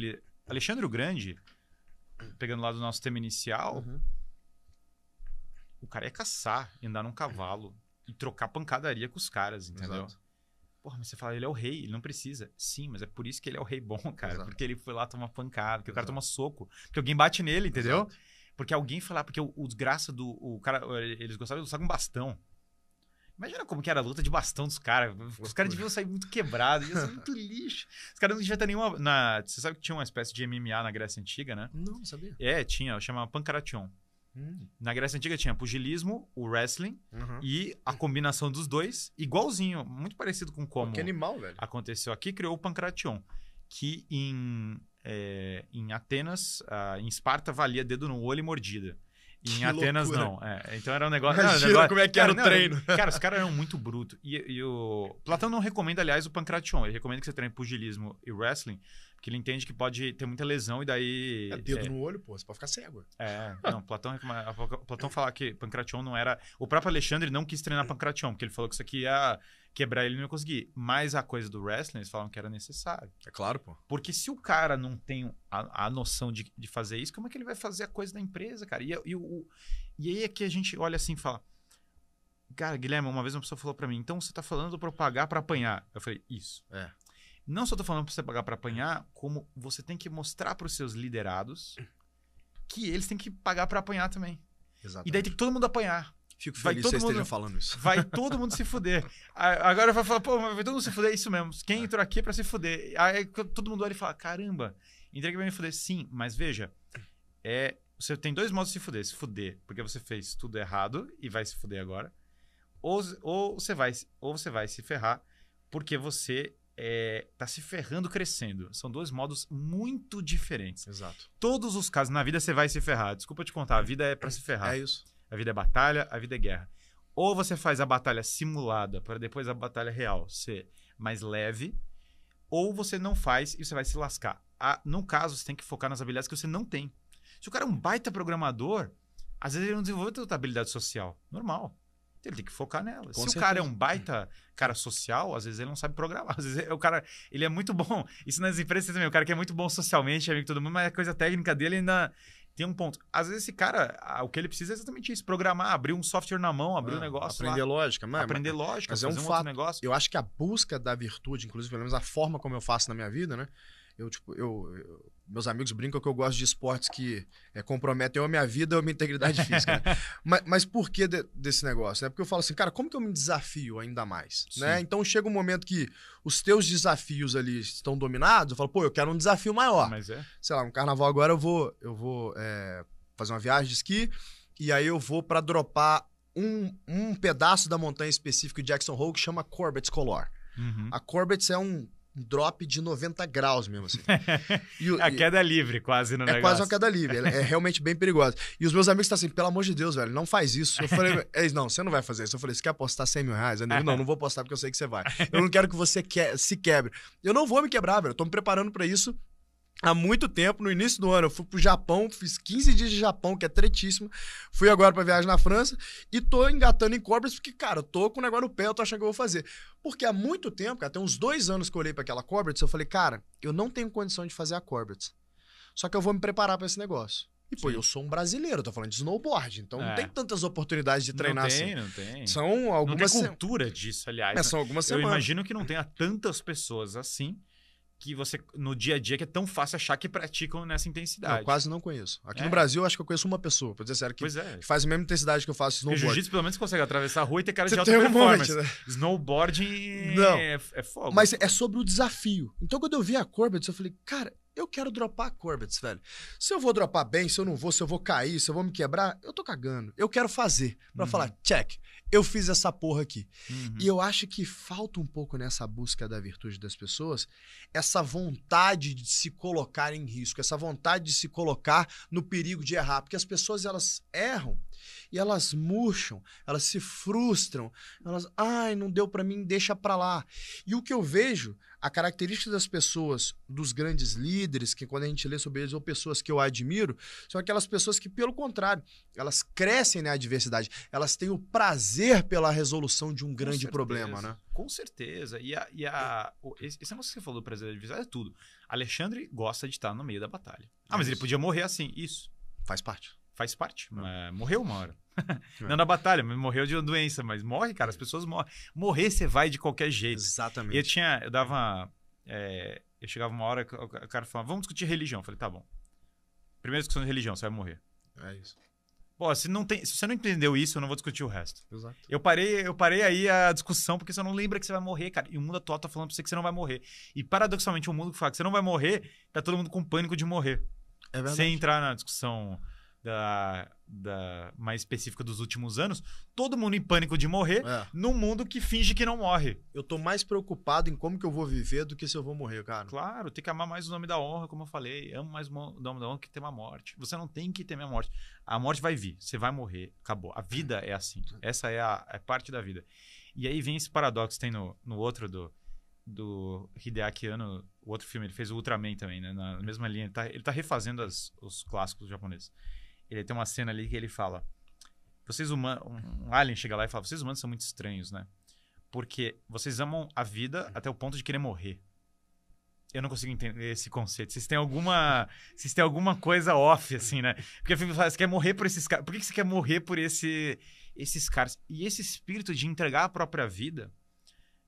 A: Alexandre o Grande, pegando lá do nosso tema inicial, uhum. o cara ia caçar, andar num cavalo e trocar pancadaria com os caras, entendeu? Exato. Porra, mas você fala, ele é o rei, ele não precisa. Sim, mas é por isso que ele é o rei bom, cara. Exato. Porque ele foi lá tomar pancada, porque Exato. o cara toma soco, porque alguém bate nele, entendeu? Porque alguém falar, porque o, o graça do. O cara, eles gostavam de usar um bastão. Imagina como que era a luta de bastão dos caras. Os caras deviam sair muito quebrados, ia ser muito lixo. Os caras não deviam ter nenhuma. Na, você sabe que tinha uma espécie de MMA na Grécia Antiga, né? Não, não sabia. É, tinha, chamava Pancration. Hum. Na Grécia Antiga tinha pugilismo, o wrestling uhum. e a combinação dos dois, igualzinho, muito parecido com como que animal, velho. aconteceu aqui, criou o Pancration, que em, é, em Atenas, em Esparta, valia dedo no olho e mordida em Atenas, loucura. não. É, então era um negócio. Imagina negócio, como é que era, o treino. Não, cara, os caras eram muito brutos. E, e, o. Platão não recomenda, aliás, o pancration. Ele recomenda que você treine pugilismo e wrestling, porque ele entende que pode ter muita lesão e daí. É dedo é... no
B: olho, pô, você pode ficar cego.
A: É, não. Platão, Platão fala que pancration não era. O próprio Alexandre não quis treinar pancration, porque ele falou que isso aqui ia é quebrar ele não ia conseguir. Mas a coisa do wrestling, eles falam que era necessário. É claro, pô. Porque se o cara não tem a, a noção de, de fazer isso, como é que ele vai fazer a coisa da empresa, cara? E, e, o, e aí é que a gente olha assim e fala. Cara, Guilherme, uma vez uma pessoa falou para mim, então você tá falando pra eu pagar pra apanhar. Eu falei, isso. É. Não só tô falando pra você pagar pra apanhar, como você tem que mostrar pros seus liderados que eles têm que pagar para apanhar também. Exatamente. E daí tem que todo mundo apanhar.
B: Fico feliz vai todo que vocês mundo, estejam falando isso. Vai todo
A: mundo se fuder. Agora vai falar, pô, mas vai todo mundo se fuder, é isso mesmo. Quem é. entrou aqui é pra se fuder. Aí todo mundo olha e fala, caramba, entrei aqui pra me fuder. Sim, mas veja, é, você tem dois modos de se fuder. Se fuder porque você fez tudo errado e vai se fuder agora. Ou, ou, você, vai, ou você vai se ferrar porque você é, tá se ferrando crescendo. São dois modos muito diferentes. Exato. Todos os casos na vida você vai se ferrar. Desculpa te contar, a vida é para se ferrar. É isso. A vida é batalha, a vida é guerra. Ou você faz a batalha simulada para depois a batalha real ser mais leve, ou você não faz e você vai se lascar. Ah, no caso, você tem que focar nas habilidades que você não tem. Se o cara é um baita programador, às vezes ele não desenvolveu tanta habilidade social. Normal. Ele tem que focar nela. Com Se certeza. o cara é um baita cara social, às vezes ele não sabe programar. Às vezes é o cara, ele é muito bom. Isso nas empresas também. O cara que é muito bom socialmente, é amigo de todo mundo, mas a coisa técnica dele ainda tem um ponto. Às vezes esse cara, o que ele precisa é exatamente isso: programar, abrir um software na mão, abrir ah, um negócio. Aprender lá, lógica, mano. Aprender lógica, mas é fazer é um, um fato.
B: negócio. Eu acho que a busca da virtude, inclusive, pelo menos a forma como eu faço na minha vida, né? Eu, tipo, eu, eu meus amigos brincam que eu gosto de esportes que é, comprometem ou a minha vida ou a minha integridade física. Né? mas, mas por que de, desse negócio? é Porque eu falo assim, cara, como que eu me desafio ainda mais? Né? Então chega um momento que os teus desafios ali estão dominados, eu falo, pô, eu quero um desafio maior. Mas é. Sei lá, um carnaval agora eu vou, eu vou é, fazer uma viagem de esqui e aí eu vou para dropar um, um pedaço da montanha específico de Jackson Hole que chama Corbett's Color. Uhum. A Corbett's é um drop de 90 graus mesmo assim.
A: a queda livre quase no é negócio. quase uma queda livre, é, é
B: realmente bem perigosa. E os meus amigos estão assim, pelo amor de Deus, velho, não faz isso. Eu falei, eles, não, você não vai fazer isso. Eu falei, você quer apostar 100 mil reais? É. não, não vou apostar porque eu sei que você vai. Eu não quero que você que se quebre. Eu não vou me quebrar, velho, eu tô me preparando para isso há muito tempo, no início do ano, eu fui pro Japão, fiz 15 dias de Japão, que é tretíssimo. Fui agora pra viagem na França e tô engatando em Cobras, porque, cara, eu tô com o negócio no pé, eu tô achando que eu vou fazer. Porque há muito tempo, cara, tem uns dois anos que eu olhei pra aquela Corbett's, eu falei, cara, eu não tenho condição de fazer a Corbett's. Só que eu vou me preparar para esse negócio. E, pô, Sim. eu sou um brasileiro, tô falando de snowboard, então é. não tem tantas oportunidades de treinar assim. Não tem, não tem. São algumas... Não tem cultura disso, aliás. É, né? são algumas semanas. Eu imagino
A: que não tenha tantas pessoas assim que você, no dia a dia, que é tão fácil achar que praticam nessa intensidade. Eu quase não conheço. Aqui é. no Brasil,
B: acho que eu conheço uma pessoa, pra dizer sério, que, é. que faz a mesma intensidade que eu faço snowboard. Porque jiu-jitsu,
A: pelo menos, consegue atravessar a rua e ter cara você de alta performance. Um monte, né? Snowboarding não. É, é fogo. Mas é
B: sobre o desafio. Então, quando eu vi a Corbett, eu falei, cara, eu quero dropar a Corbett, velho. Se eu vou dropar bem, se eu não vou, se eu vou cair, se eu vou me quebrar, eu tô cagando. Eu quero fazer. para uhum. falar, check eu fiz essa porra aqui. Uhum. E eu acho que falta um pouco nessa busca da virtude das pessoas essa vontade de se colocar em risco, essa vontade de se colocar no perigo de errar, porque as pessoas elas erram e elas murcham, elas se frustram, elas, ai, não deu para mim, deixa para lá. E o que eu vejo a característica das pessoas, dos grandes líderes, que quando a gente lê sobre eles, ou pessoas que eu admiro, são aquelas pessoas que, pelo contrário, elas crescem na adversidade, elas têm o prazer pela resolução de um grande problema, né?
A: Com certeza. E, a, e a, o, esse, é negócio que você falou do prazer da adversidade é tudo. Alexandre gosta de estar no meio da batalha. Ah, mas ele podia morrer assim. Isso. Faz parte. Faz parte. É. Morreu uma hora. não na batalha, morreu de uma doença, mas morre, cara, as é. pessoas morrem. Morrer você vai de qualquer jeito. Exatamente. E eu tinha, eu dava, é, eu chegava uma hora, o cara falava, vamos discutir religião. Eu falei, tá bom. Primeira discussão de religião, você vai morrer. É isso. Pô, se, não tem, se você não entendeu isso, eu não vou discutir o resto. Exato. Eu parei, eu parei aí a discussão porque você não lembra que você vai morrer, cara. E o mundo atual tá falando pra você que você não vai morrer. E paradoxalmente, o mundo que fala que você não vai morrer, tá todo mundo com pânico de morrer. É verdade. Sem entrar na discussão da, da, mais específica dos últimos anos, todo mundo em pânico de morrer é. num mundo que finge que não morre. Eu tô mais preocupado em como que eu vou viver do que se eu vou morrer, cara. Claro, tem que amar mais o nome da honra, como eu falei. Amo mais o nome da honra que temer a morte. Você não tem que temer a morte. A morte vai vir, você vai morrer, acabou. A vida é assim. Essa é a é parte da vida. E aí vem esse paradoxo, tem no, no outro do, do Hideaki Anno, o outro filme, ele fez o Ultraman também, né? Na mesma linha, ele tá, ele tá refazendo as, os clássicos japoneses. Ele tem uma cena ali que ele fala: vocês humanos. Um alien chega lá e fala: vocês humanos são muito estranhos, né? Porque vocês amam a vida até o ponto de querer morrer. Eu não consigo entender esse conceito. Vocês têm alguma, vocês têm alguma coisa off, assim, né? Porque o filme fala, você quer morrer por esses caras. Por que você quer morrer por esse, esses caras? E esse espírito de entregar a própria vida,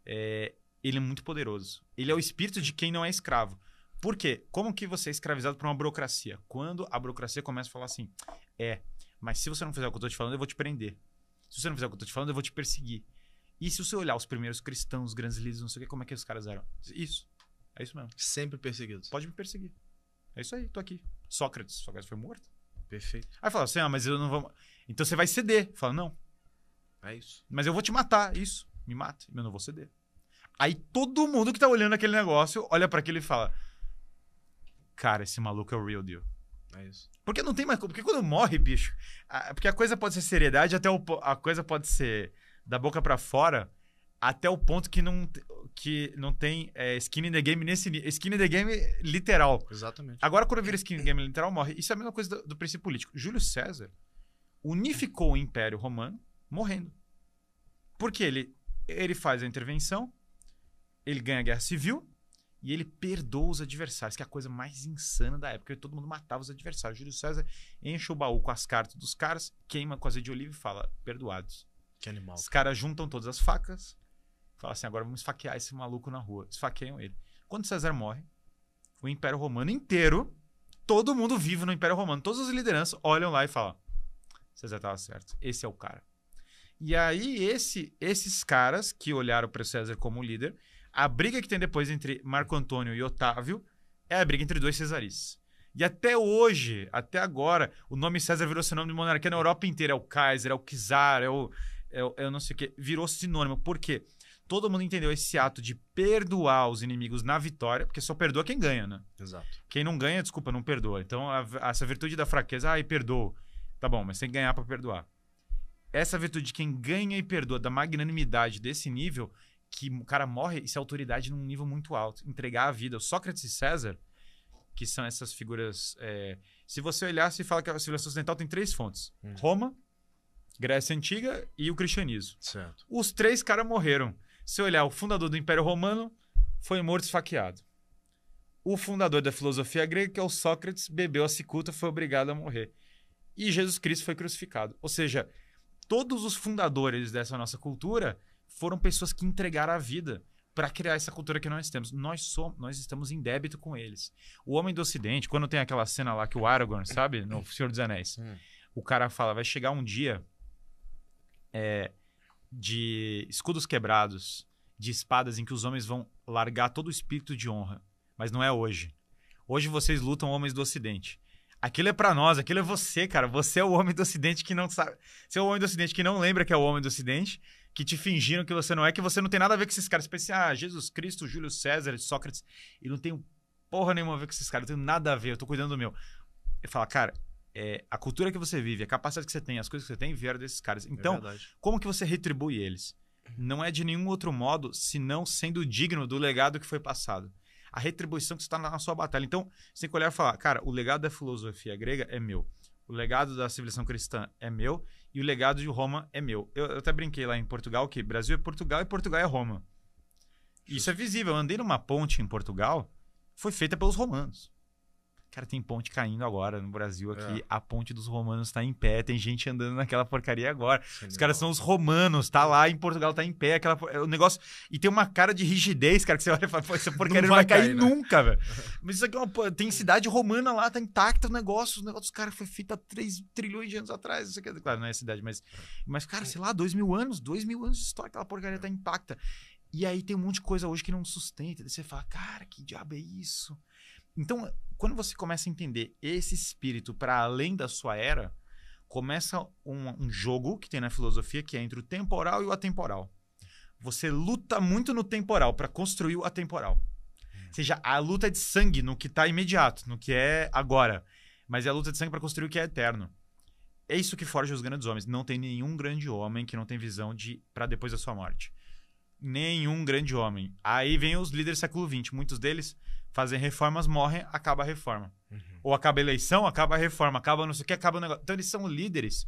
A: é, ele é muito poderoso. Ele é o espírito de quem não é escravo. Por quê? Como que você é escravizado por uma burocracia? Quando a burocracia começa a falar assim, é, mas se você não fizer o que eu estou te falando, eu vou te prender. Se você não fizer o que eu estou te falando, eu vou te perseguir. E se você olhar os primeiros cristãos, os grandes líderes, não sei o que, como é que os caras eram? Isso. É isso mesmo. Sempre perseguidos. Pode me perseguir. É isso aí, tô aqui. Sócrates. Sócrates foi morto. Perfeito. Aí fala assim, ah, mas eu não vou... Então você vai ceder. Fala, não. É isso. Mas eu vou te matar. Isso. Me mata. Eu não vou ceder. Aí todo mundo que tá olhando aquele negócio olha para aquele e fala cara, esse maluco é o real deal. É isso. Porque não tem mais Porque quando morre, bicho. A, porque a coisa pode ser seriedade, até o, a coisa pode ser da boca para fora, até o ponto que não, que não tem é, skin in the game nesse Skin in the game literal. Exatamente. Agora, quando vira skin in the game literal, morre. Isso é a mesma coisa do, do princípio político. Júlio César unificou o Império Romano morrendo. Porque ele, ele faz a intervenção, ele ganha a guerra civil, e ele perdoa os adversários, que é a coisa mais insana da época. Todo mundo matava os adversários. Júlio César enche o baú com as cartas dos caras, queima com azeite de oliva e fala: perdoados. Que animal. Os caras juntam todas as facas, falam assim: agora vamos esfaquear esse maluco na rua. Esfaqueiam ele. Quando César morre, o Império Romano inteiro, todo mundo vivo no Império Romano, todas as lideranças olham lá e falam: César estava certo, esse é o cara. E aí, esse, esses caras que olharam para César como líder a briga que tem depois entre Marco Antônio e Otávio é a briga entre dois cesaris. E até hoje, até agora, o nome César virou sinônimo de monarquia na Europa inteira. É o Kaiser, é o Czar, é o, é o, é não sei o quê. Virou sinônimo. Por quê? Todo mundo entendeu esse ato de perdoar os inimigos na vitória, porque só perdoa quem ganha, né? Exato. Quem não ganha, desculpa, não perdoa. Então, a, essa virtude da fraqueza, ai, ah, perdoa. Tá bom, mas tem que ganhar para perdoar. Essa virtude de quem ganha e perdoa, da magnanimidade desse nível, que o cara morre e se é autoridade num nível muito alto. Entregar a vida. O Sócrates e César, que são essas figuras. É, se você olhar, se fala que a civilização ocidental tem três fontes: hum. Roma, Grécia Antiga e o cristianismo. Certo. Os três caras morreram. Se olhar, o fundador do Império Romano foi morto esfaqueado. O fundador da filosofia grega, que é o Sócrates, bebeu a cicuta foi obrigado a morrer. E Jesus Cristo foi crucificado. Ou seja, todos os fundadores dessa nossa cultura foram pessoas que entregaram a vida para criar essa cultura que nós temos. Nós somos, nós estamos em débito com eles. O homem do Ocidente, quando tem aquela cena lá que o Aragorn, sabe, no hum. Senhor dos Anéis, hum. o cara fala, vai chegar um dia é, de escudos quebrados, de espadas em que os homens vão largar todo o espírito de honra, mas não é hoje. Hoje vocês lutam homens do Ocidente. Aquilo é para nós, aquilo é você, cara. Você é o homem do Ocidente que não sabe. Você é o homem do Ocidente que não lembra que é o homem do Ocidente que te fingiram que você não é, que você não tem nada a ver com esses caras. Você pensa, assim, ah, Jesus Cristo, Júlio César, Sócrates, e não tenho porra nenhuma a ver com esses caras, eu tenho nada a ver, eu tô cuidando do meu. E fala, cara, é, a cultura que você vive, a capacidade que você tem, as coisas que você tem vieram desses caras. Então, é como que você retribui eles? Não é de nenhum outro modo senão sendo digno do legado que foi passado. A retribuição que está na sua batalha. Então, você tem que olhar e falar: cara, o legado da filosofia grega é meu, o legado da civilização cristã é meu, e o legado de Roma é meu. Eu, eu até brinquei lá em Portugal que Brasil é Portugal e Portugal é Roma. Isso é visível. Eu andei numa ponte em Portugal, foi feita pelos romanos. Cara, tem ponte caindo agora no Brasil aqui. É. A ponte dos romanos tá em pé. Tem gente andando naquela porcaria agora. Os caras são os romanos. Tá lá em Portugal, tá em pé. Aquela, é o negócio... E tem uma cara de rigidez, cara, que você olha e fala, essa porcaria não vai, vai cair, cair né? nunca, velho. Mas isso aqui é uma... Tem cidade romana lá, tá intacta o negócio. O negócio dos caras foi feito há 3 trilhões de anos atrás. Isso aqui, é claro, não é cidade, mas... Mas, cara, sei lá, dois mil anos. Dois mil anos de história. Aquela porcaria tá intacta. E aí tem um monte de coisa hoje que não sustenta. Daí você fala, cara, que diabo é isso? Então, quando você começa a entender esse espírito para além da sua era, começa um, um jogo que tem na filosofia que é entre o temporal e o atemporal. Você luta muito no temporal para construir o atemporal. Hum. Ou seja, a luta é de sangue no que está imediato, no que é agora. Mas é a luta de sangue para construir o que é eterno. É isso que forja os grandes homens. Não tem nenhum grande homem que não tem visão de para depois da sua morte nenhum grande homem. Aí vem os líderes do século XX, muitos deles fazem reformas, morrem, acaba a reforma. Uhum. Ou acaba a eleição, acaba a reforma, acaba não sei o que, acaba o negócio. Então eles são líderes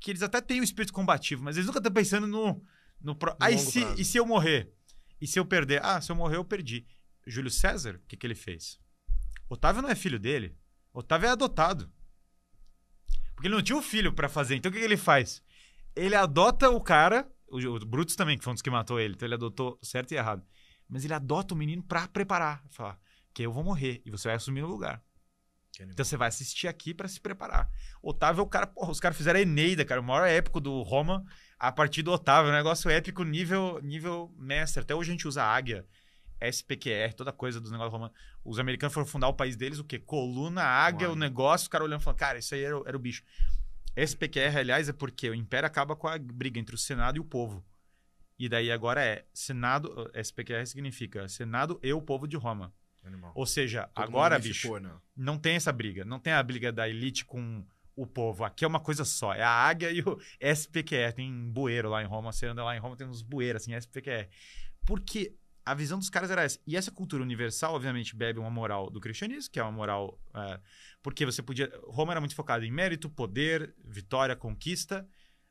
A: que eles até têm o espírito combativo, mas eles nunca estão pensando no. no pro... se, prazo. e se eu morrer? E se eu perder? Ah, se eu morrer, eu perdi. Júlio César, o que, que ele fez? Otávio não é filho dele. Otávio é adotado. Porque ele não tinha um filho para fazer. Então o que, que ele faz? Ele adota o cara o, o Brutus também, que foi um dos que matou ele. Então ele adotou certo e errado. Mas ele adota o menino pra preparar. Falar, que eu vou morrer e você vai assumir o lugar. Então você vai assistir aqui para se preparar. Otávio é o cara, porra, os caras fizeram a Eneida, cara, o maior épico do Roma a partir do Otávio, é um negócio épico nível nível mestre. Até hoje a gente usa águia, SPQR, toda coisa dos negócios romanos. Os americanos foram fundar o país deles, o quê? Coluna, águia, o negócio, o cara olhando e falando, cara, isso aí era, era o bicho. Esse PQR, aliás, é porque o Império acaba com a briga entre o Senado e o povo. E daí agora é Senado, eh, SPQR significa Senado e o povo de Roma. Animal. Ou seja, Todo agora, bicho, né? não tem essa briga. Não tem a briga da elite com o povo. Aqui é uma coisa só. É a águia e o SPQR. Tem bueiro lá em Roma. Você anda lá em Roma, tem uns bueiros, assim, SPQR. Porque a visão dos caras era essa. E essa cultura universal, obviamente, bebe uma moral do cristianismo, que é uma moral. É, porque você podia. Roma era muito focado em mérito, poder, vitória, conquista,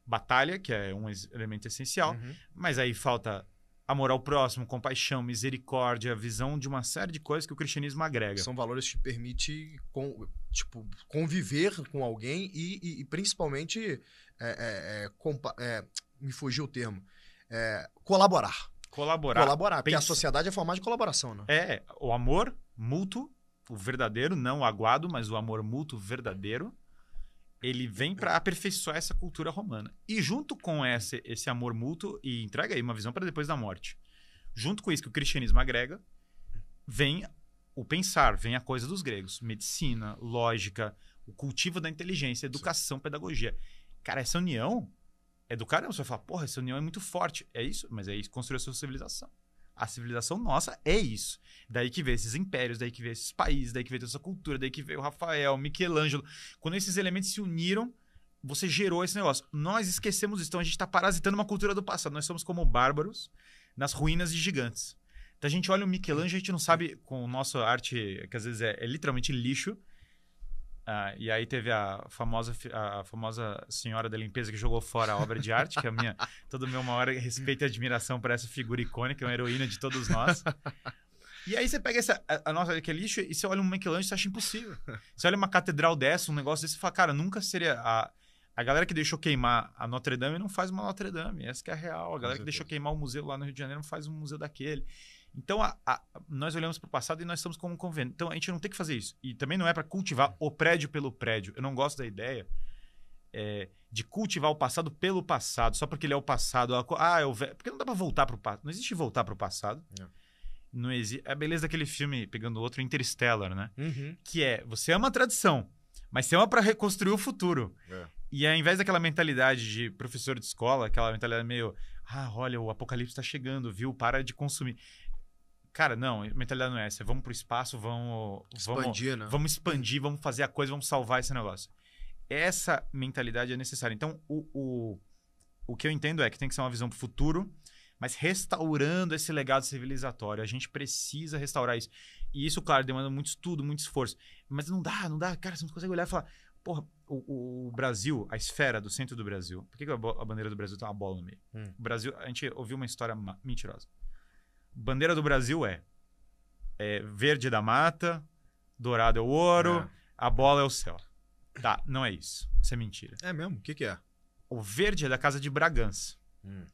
A: batalha, que é um elemento essencial. Uhum. Mas aí falta amor ao próximo, compaixão, misericórdia, visão de uma série de coisas que o cristianismo agrega. São valores que permite
B: com, tipo, conviver com alguém e, e, e principalmente. É, é, é, é me fugiu o termo. É, colaborar
A: Colaborar. Colaborar, porque a sociedade
B: é formada de colaboração, né?
A: É, o amor mútuo, o verdadeiro, não o aguado, mas o amor mútuo verdadeiro, ele vem para aperfeiçoar essa cultura romana. E junto com esse, esse amor mútuo, e entrega aí uma visão para depois da morte, junto com isso que o cristianismo agrega, vem o pensar, vem a coisa dos gregos. Medicina, lógica, o cultivo da inteligência, educação, Sim. pedagogia. Cara, essa união é do caramba. Você vai falar, porra, essa união é muito forte. É isso, mas é isso construiu a sua civilização. A civilização nossa é isso. Daí que vê esses impérios, daí que vê esses países, daí que vê toda essa cultura, daí que veio Rafael, Michelangelo. Quando esses elementos se uniram, você gerou esse negócio. Nós esquecemos isso, então a gente está parasitando uma cultura do passado. Nós somos como bárbaros nas ruínas de gigantes. Então a gente olha o Michelangelo, a gente não sabe, com nossa arte, que às vezes é, é literalmente lixo, ah, e aí teve a famosa, a famosa senhora da limpeza que jogou fora a obra de arte, que é a minha, todo meu maior respeito e admiração para essa figura icônica, é uma heroína de todos nós. E aí você pega essa, a, a nossa que é lixo e você olha um Michelangelo e você acha impossível. Você olha uma catedral dessa, um negócio desse, e fala, cara, nunca seria a a galera que deixou queimar a Notre Dame não faz uma Notre Dame, essa que é a real. A galera que deixou queimar o museu lá no Rio de Janeiro não faz um museu daquele. Então, a, a, nós olhamos para o passado e nós estamos como um convênio. Então, a gente não tem que fazer isso. E também não é para cultivar o prédio pelo prédio. Eu não gosto da ideia é, de cultivar o passado pelo passado, só porque ele é o passado. Ah, ah é o velho. Porque não dá para voltar para o passado. Não existe voltar para o passado. É. Não. não existe. É a beleza daquele filme, pegando outro, Interstellar, né? Uhum. Que é, você ama a tradição, mas você ama para reconstruir o futuro. É. E ao invés daquela mentalidade de professor de escola, aquela mentalidade meio, ah, olha, o apocalipse está chegando, viu? Para de consumir. Cara, não, mentalidade não é essa. Vamos pro espaço, vamos. Expandir, vamos, né? vamos expandir, vamos fazer a coisa, vamos salvar esse negócio. Essa mentalidade é necessária. Então, o, o, o que eu entendo é que tem que ser uma visão pro futuro, mas restaurando esse legado civilizatório. A gente precisa restaurar isso. E isso, claro, demanda muito estudo, muito esforço. Mas não dá, não dá. Cara, você não consegue olhar e falar. Porra, o, o Brasil, a esfera do centro do Brasil. Por que, a bandeira do Brasil tem tá uma bola no meio? Hum. O Brasil, a gente ouviu uma história mentirosa. Bandeira do Brasil é, é verde da mata, dourado é o ouro, é. a bola é o céu. Tá, não é isso. Isso é mentira. É mesmo? O que, que é? O verde é da casa de Bragança. Hum.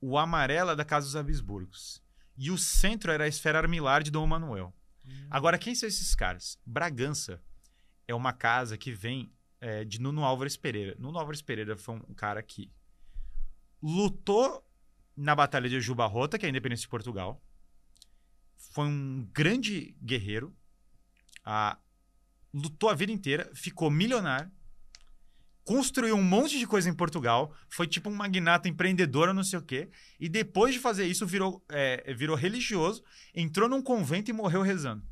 A: O amarelo é da casa dos Habsburgos. E o centro era a esfera armilar de Dom Manuel. Hum. Agora, quem são esses caras? Bragança é uma casa que vem é, de Nuno Álvares Pereira. Nuno Álvares Pereira foi um cara que lutou na Batalha de Rota, que é a independência de Portugal. Foi um grande guerreiro. Ah, lutou a vida inteira, ficou milionário. Construiu um monte de coisa em Portugal, foi tipo um magnata empreendedor, não sei o quê. E depois de fazer isso, virou, é, virou religioso, entrou num convento e morreu rezando.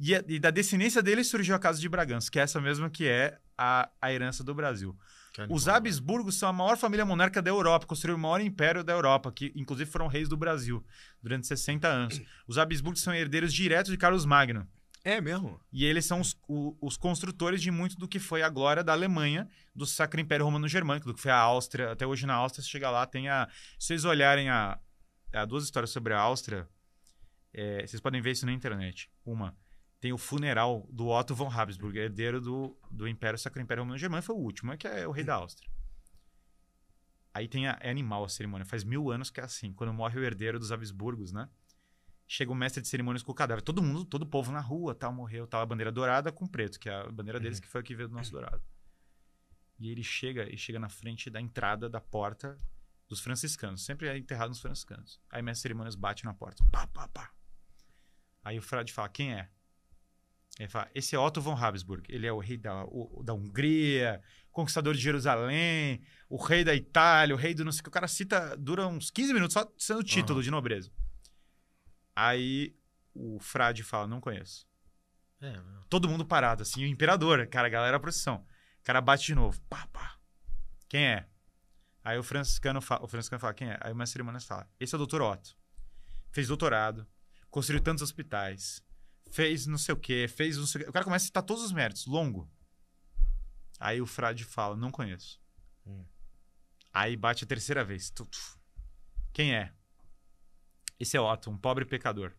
A: E, é, e, da descendência dele surgiu a Casa de Bragança, que é essa mesma que é a, a herança do Brasil. Os né? Habsburgos são a maior família monarca da Europa, construíram o maior império da Europa, que inclusive foram reis do Brasil durante 60 anos. Os Habsburgos são herdeiros diretos de Carlos Magno. É mesmo? E eles são os, o, os, construtores de muito do que foi a glória da Alemanha, do Sacro Império Romano Germânico, do que foi a Áustria. Até hoje na Áustria, você chega lá, tem a. Se vocês olharem a, a duas histórias sobre a Áustria, é, vocês podem ver isso na internet. Uma tem o funeral do Otto von Habsburg, herdeiro do, do Império Sacro Império Romano Germânico, foi o último, que é o rei da Áustria. Aí tem a, é animal a cerimônia. Faz mil anos que é assim. Quando morre o herdeiro dos Habsburgos, né? Chega o mestre de cerimônias com o cadáver. Todo mundo, todo o povo na rua, tal, morreu, tal. A bandeira dourada com preto, que é a bandeira deles, uhum. que foi a que veio do nosso dourado. E ele chega e chega na frente da entrada da porta dos franciscanos. Sempre é enterrado nos franciscanos. Aí o mestre de cerimônias bate na porta. Pá, pá, pá. Aí o frade fala, quem é? Ele fala, esse é Otto von Habsburg, ele é o rei da, o, da Hungria, conquistador de Jerusalém, o rei da Itália, o rei do não sei o que. O cara cita, dura uns 15 minutos só sendo título uhum. de nobreza. Aí o frade fala, não conheço. É, Todo mundo parado, assim, o imperador, cara, a galera a procissão. O cara bate de novo, pá, pá. Quem é? Aí o franciscano, fala, o franciscano fala, quem é? Aí o mestre Manas fala, esse é o doutor Otto. Fez doutorado, construiu tantos hospitais, fez não sei o quê, fez não sei o quê. O cara começa a citar todos os méritos, longo. Aí o frade fala, não conheço. Hum. Aí bate a terceira vez. Quem é? Esse é Otto, um pobre pecador.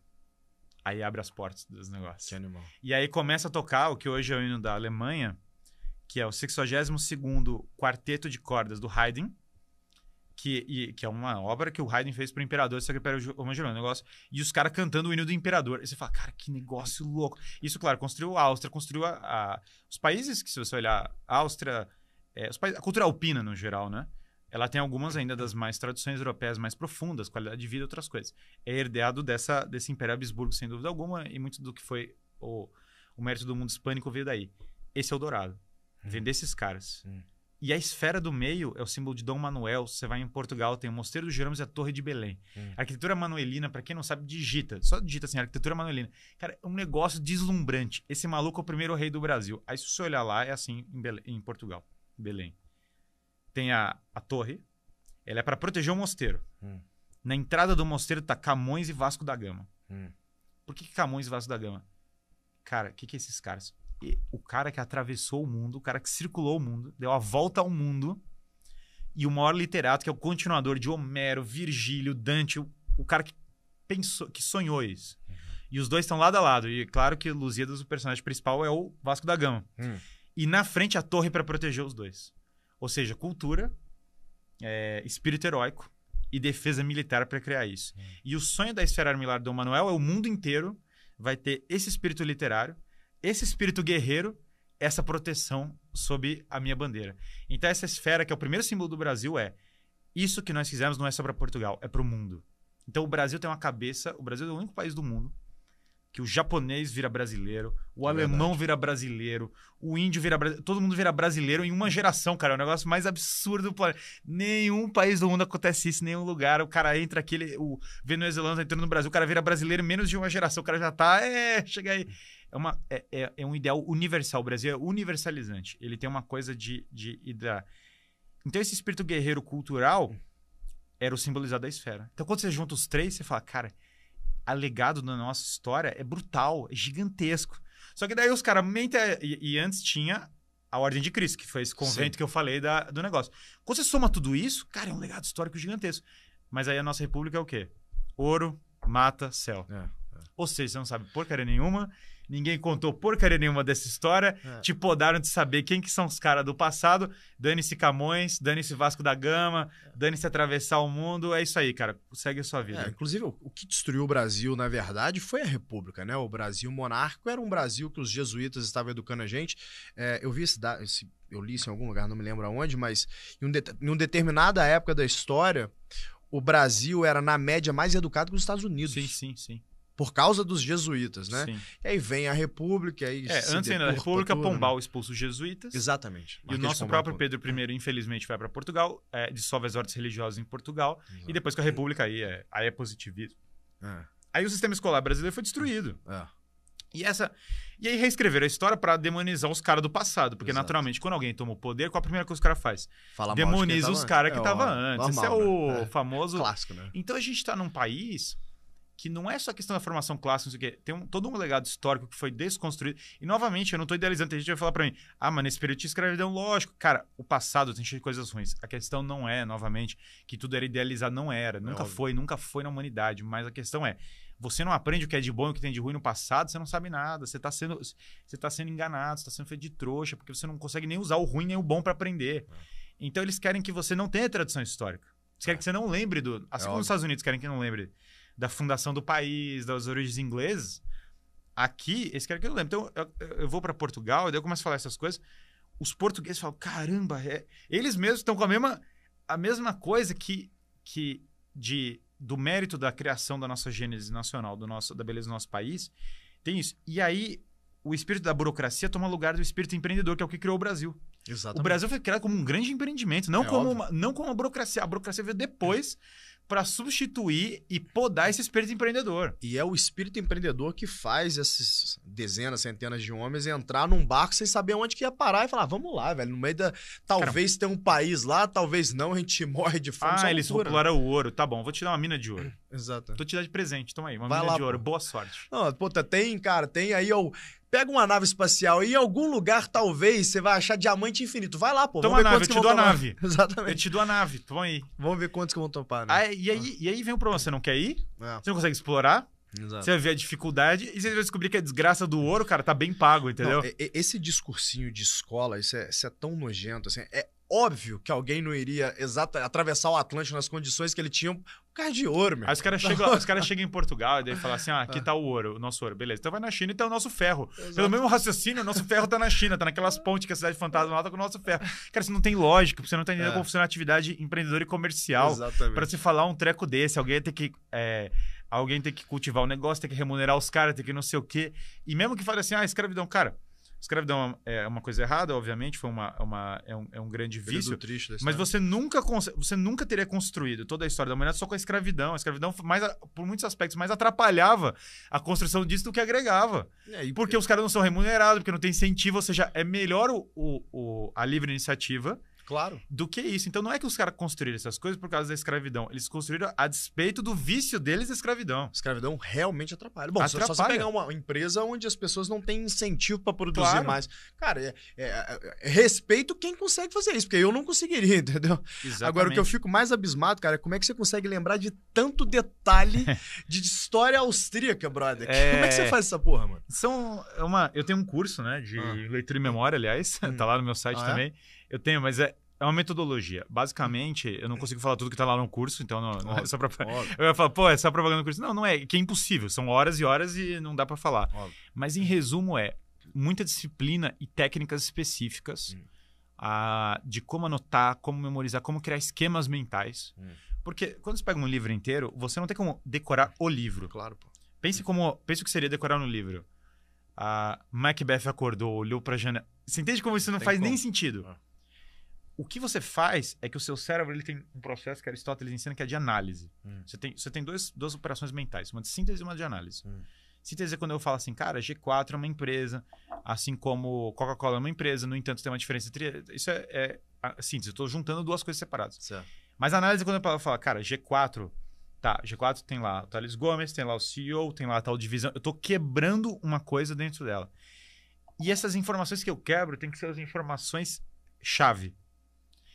A: Aí abre as portas dos negócios. Que animal. E aí começa a tocar o que hoje é o hino da Alemanha, que é o 62º Quarteto de Cordas do Haydn que, e, que é uma obra que o Haydn fez pro Imperador e Secretário Romano um negócio, e os caras cantando o hino do Imperador. E você fala, cara, que negócio louco. Isso, claro, construiu a Áustria, construiu a, a os países que, se você olhar, a Áustria, é, os países, a cultura alpina no geral, né? Ela tem algumas ainda das mais tradições europeias mais profundas, qualidade de vida e outras coisas. É herdeado dessa, desse Império Habsburgo, sem dúvida alguma, e muito do que foi o, o mérito do mundo hispânico veio daí. Esse é o Dourado. Uhum. Vem desses caras. Hum. E a esfera do meio é o símbolo de Dom Manuel. Você vai em Portugal, tem o Mosteiro dos Jerônimos e a Torre de Belém. Hum. Arquitetura manuelina, para quem não sabe, digita. Só digita assim, arquitetura manuelina. Cara, é um negócio deslumbrante. Esse maluco é o primeiro rei do Brasil. Aí se você olhar lá, é assim em, Belém, em Portugal, Belém. Tem a, a torre. Ela é para proteger o mosteiro. Hum. Na entrada do mosteiro tá Camões e Vasco da Gama. Hum. Por que, Camões e Vasco da Gama? Cara, o que, que é esses caras? o cara que atravessou o mundo, o cara que circulou o mundo, deu a volta ao mundo, e o maior literato, que é o continuador de Homero, Virgílio, Dante, o, o cara que pensou, que sonhou isso. Uhum. E os dois estão lado a lado. E claro que Lusíadas, o personagem principal, é o Vasco da Gama. Uhum. E na frente a torre para proteger os dois. Ou seja, cultura, é, espírito heróico e defesa militar para criar isso. Uhum. E o sonho da esfera armilar do Manuel é o mundo inteiro vai ter esse espírito literário esse espírito guerreiro, essa proteção sob a minha bandeira. Então, essa esfera, que é o primeiro símbolo do Brasil, é isso que nós fizemos não é só para Portugal, é para o mundo. Então, o Brasil tem uma cabeça, o Brasil é o único país do mundo que o japonês vira brasileiro, o é alemão verdade. vira brasileiro, o índio vira brasileiro, todo mundo vira brasileiro em uma geração, cara. É o negócio mais absurdo do planeta. Nenhum país do mundo acontece isso, nenhum lugar. O cara entra aqui, ele, o venezuelano tá entrando no Brasil, o cara vira brasileiro em menos de uma geração. O cara já tá, é, chega aí é, uma, é, é, é um ideal universal. O Brasil é universalizante. Ele tem uma coisa de, de, de da... Então, esse espírito guerreiro cultural era o simbolizado da esfera. Então, quando você junta os três, você fala, cara, a legado da nossa história é brutal, é gigantesco. Só que daí os caras mentem. E, e, antes tinha a Ordem de Cristo, que foi esse convento Sim. que eu falei da, do negócio. Quando você soma tudo isso, cara, é um legado histórico gigantesco. Mas aí a nossa república é o quê? Ouro, mata, céu. É, é. Ou seja, você não sabe porcaria nenhuma ninguém contou porcaria nenhuma dessa história, é. te podaram de saber quem que são os caras do passado, dane-se Camões, dane-se Vasco da Gama, é. dane-se atravessar o mundo, é isso aí, cara, segue a sua vida. É, inclusive, o que destruiu
B: o Brasil, na verdade, foi a República, né? O Brasil monárquico era um Brasil que os jesuítas estavam educando a gente. É, eu vi esse, esse eu li isso em algum lugar, não me lembro aonde, mas em, um de, em uma determinada época da história, o Brasil era, na média, mais educado que os Estados Unidos. Sim, sim, sim por causa dos jesuítas, né? Sim. E aí vem a República, aí é, antes ainda, a República tudo, né? Pombal né? expulsa os jesuítas. Exatamente. Marquês e o nosso próprio
A: Pedro I, é. infelizmente, vai para Portugal, é, dissolve as ordens religiosas em Portugal, Exato. e depois com a República aí é, aí é positivismo. É. Aí o sistema escolar brasileiro foi destruído. É. E essa. E aí reescreveram a história para demonizar os caras do passado. Porque, Exato. naturalmente, quando alguém toma o poder, qual a primeira coisa que o cara faz? Fala Demoniza os caras que estavam é, antes. Normal, Esse é o né? É. famoso. Clássico, né? Então a gente está num país que não é só questão da formação clássica, não sei o quê. Tem um, todo um legado histórico que foi desconstruído. E, novamente, eu não estou idealizando. Tem gente que vai falar para mim, ah, mas nesse período tinha escravidão, lógico. Cara, o passado tem cheio de coisas ruins. A questão não é, novamente, que tudo era idealizado. Não era. É nunca óbvio. foi, nunca foi na humanidade. Mas a questão é, você não aprende o que é de bom e o que tem de ruim no passado, você não sabe nada. Você está sendo, você tá sendo enganado, você está sendo feito de trouxa, porque você não consegue nem usar o ruim nem o bom para aprender. É. Então, eles querem que você não tenha tradição histórica. Eles querem é. que você não lembre do. Assim é como os Estados Unidos querem que não lembre da fundação do país, das origens inglesas. Aqui, esse cara que eu lembro. Então, eu, eu vou para Portugal, e daí eu começo a falar essas coisas. Os portugueses falam, caramba, é... eles mesmos estão com a mesma, a mesma coisa que, que de, do mérito da criação da nossa gênese nacional, do nosso, da beleza do nosso país. Tem isso. E aí, o espírito da burocracia toma lugar do espírito empreendedor, que é o que criou o Brasil. Exatamente. O Brasil foi criado como um grande empreendimento, não, é como, uma, não como uma burocracia. A burocracia veio depois. É para substituir e podar esse espírito
B: empreendedor. E é o espírito empreendedor que faz essas dezenas, centenas de homens entrar num barco sem saber onde que ia parar e falar, vamos lá, velho, no meio da... Talvez tenha um país lá, talvez não, a gente morre de fome. É ah, eles popularam
A: o ouro. Tá bom, vou te dar uma mina de ouro. Exato. Tô te dando de presente, toma aí, uma Vai mina lá, de ouro. Pô. Boa sorte.
B: Não, puta, tem, cara, tem aí... Eu Pega uma nave espacial e em algum lugar, talvez, você vai achar diamante infinito. Vai lá, pô. Toma a nave, eu te dou a nave. Exatamente. Eu
A: te dou a nave, põe aí. Vamos ver quantos que vão topar, né? Aí, ah, e, aí, ah. e aí vem o problema, você não quer ir, é. você não consegue explorar, Exato. Você vai ver a dificuldade e você vai descobrir que a desgraça do ouro, cara, tá bem pago, entendeu? Não,
B: esse discursinho de escola, isso é, isso é, tão nojento, assim. É óbvio que alguém não iria exata, atravessar o Atlântico nas condições que ele tinha Carro de ouro, meu. Aí os caras chegam cara
A: chega em Portugal e daí falam assim: ah, aqui ah. tá o ouro, o nosso ouro. Beleza, então vai na China e então tá é o nosso ferro. Exato. Pelo mesmo raciocínio, o nosso ferro tá na China, tá naquelas pontes que a cidade fantasma lá tá com o nosso ferro. Cara, isso não tem lógica, porque você não tá entendendo é. como funciona a atividade empreendedora e comercial. Exatamente. Pra se falar um treco desse, alguém tem que. É, alguém tem que cultivar o negócio, tem que remunerar os caras, tem que não sei o quê. E mesmo que fale assim, ah, escravidão, cara. Escravidão é uma coisa errada, obviamente, foi uma, uma é, um, é um grande vício. Triste mas você nunca, você nunca teria construído toda a história da humanidade só com a escravidão. A escravidão, mais, por muitos aspectos, mais atrapalhava a construção disso do que agregava. É, e... Porque é os caras não são remunerados, porque não tem incentivo, ou seja, é melhor o, o, o a livre iniciativa Claro. Do que isso. Então não é que os caras construíram essas coisas por causa da escravidão. Eles construíram a despeito do vício deles da escravidão. Escravidão realmente atrapalha. Bom, atrapalha. só você pegar uma
B: empresa onde as pessoas não têm incentivo para produzir claro. mais. Cara, é, é, é, respeito quem consegue fazer isso, porque eu não conseguiria, entendeu? Exatamente. Agora, o que eu fico mais abismado, cara, é como é que você consegue lembrar de tanto detalhe de história austríaca, brother? É... Como é que você faz essa porra, mano?
A: São é uma... Eu tenho um curso, né, de ah. leitura e memória, aliás. Hum. tá lá no meu site ah, é? também. É? Eu tenho, mas é, é uma metodologia. Basicamente, eu não consigo falar tudo que está lá no curso, então não, não é só pra... Eu ia falar, pô, é só propaganda no curso. Não, não é, que é impossível. São horas e horas e não dá para falar. Óbvio. Mas em resumo é muita disciplina e técnicas específicas hum. a, de como anotar, como memorizar, como criar esquemas mentais. Hum. Porque quando você pega um livro inteiro, você não tem como decorar o livro. Claro, pô. Pense hum. como, pense o que seria decorar no livro. A Macbeth acordou, olhou para a janela. Você entende como isso não tem faz como. nem sentido? Ah o que você faz é que o seu cérebro ele tem um processo que Aristóteles ensina que é de análise. Hum. Você tem, você tem dois, duas operações mentais, uma de síntese e uma de análise. Hum. Síntese é quando eu falo assim, cara, G4 é uma empresa, assim como Coca-Cola é uma empresa, no entanto, tem uma diferença entre. Isso é, é síntese, eu estou juntando duas coisas separadas. Certo. Mas análise é quando eu falo, cara, G4, tá, G4 tem lá o Thales Gomes, tem lá o CEO, tem lá a tal divisão. Eu estou quebrando uma coisa dentro dela. E essas informações que eu quebro têm que ser as informações chave.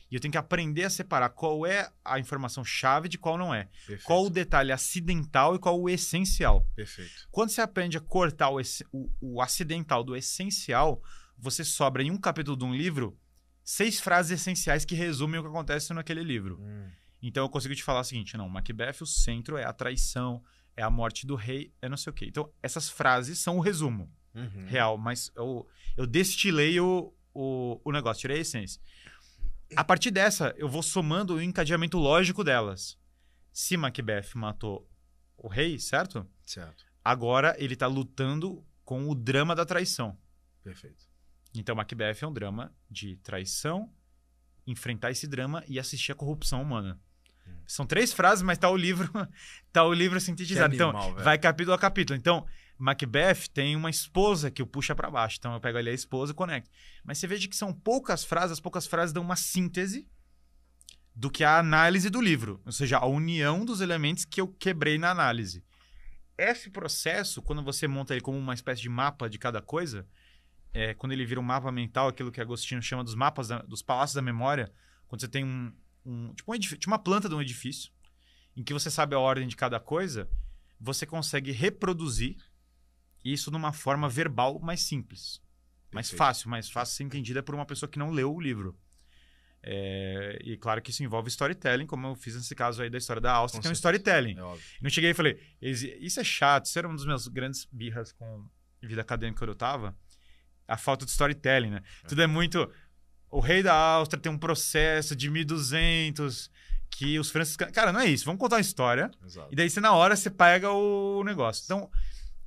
A: E eu tenho que aprender a separar qual é a informação chave de qual não é. Perfeito. Qual o detalhe acidental e qual o essencial. Perfeito. Quando você aprende a cortar o, o, o acidental do essencial, você sobra em um capítulo de um livro seis frases essenciais que resumem o que acontece naquele livro. Hum. Então eu consigo te falar o seguinte: não, Macbeth, o centro é a traição, é a morte do rei, é não sei o quê. Então, essas frases são o resumo uhum. real, mas eu, eu destilei o, o, o negócio, tirei a essência a partir dessa, eu vou somando o encadeamento lógico delas. Se Macbeth matou o rei, certo? Certo. Agora ele tá lutando com o drama da traição. Perfeito. Então Macbeth é um drama de traição, enfrentar esse drama e assistir a corrupção humana. Hum. São três frases, mas tá o livro, tá o livro sintetizado. É então, animal, então, vai capítulo a capítulo. Então, Macbeth tem uma esposa que o puxa para baixo. Então eu pego ali a esposa e conecto. Mas você veja que são poucas frases, as poucas frases dão uma síntese do que a análise do livro, ou seja, a união dos elementos que eu quebrei na análise. Esse processo, quando você monta ele como uma espécie de mapa de cada coisa, é, quando ele vira um mapa mental, aquilo que Agostinho chama dos mapas da, dos palácios da memória, quando você tem um, um tipo um edifício, tipo uma planta de um edifício, em que você sabe a ordem de cada coisa, você consegue reproduzir isso numa forma verbal mais simples. Perfeito. Mais fácil, mais fácil ser entendida por uma pessoa que não leu o livro. É, e claro que isso envolve storytelling, como eu fiz nesse caso aí da história da Áustria, que é um storytelling. É não cheguei e falei, isso é chato, isso era um dos meus grandes birras com vida acadêmica quando eu tava. A falta de storytelling, né? É. Tudo é muito. O rei da Áustria tem um processo de 1200 que os franceses. Cara, não é isso. Vamos contar uma história. Exato. E daí você, na hora, você pega o negócio. Então,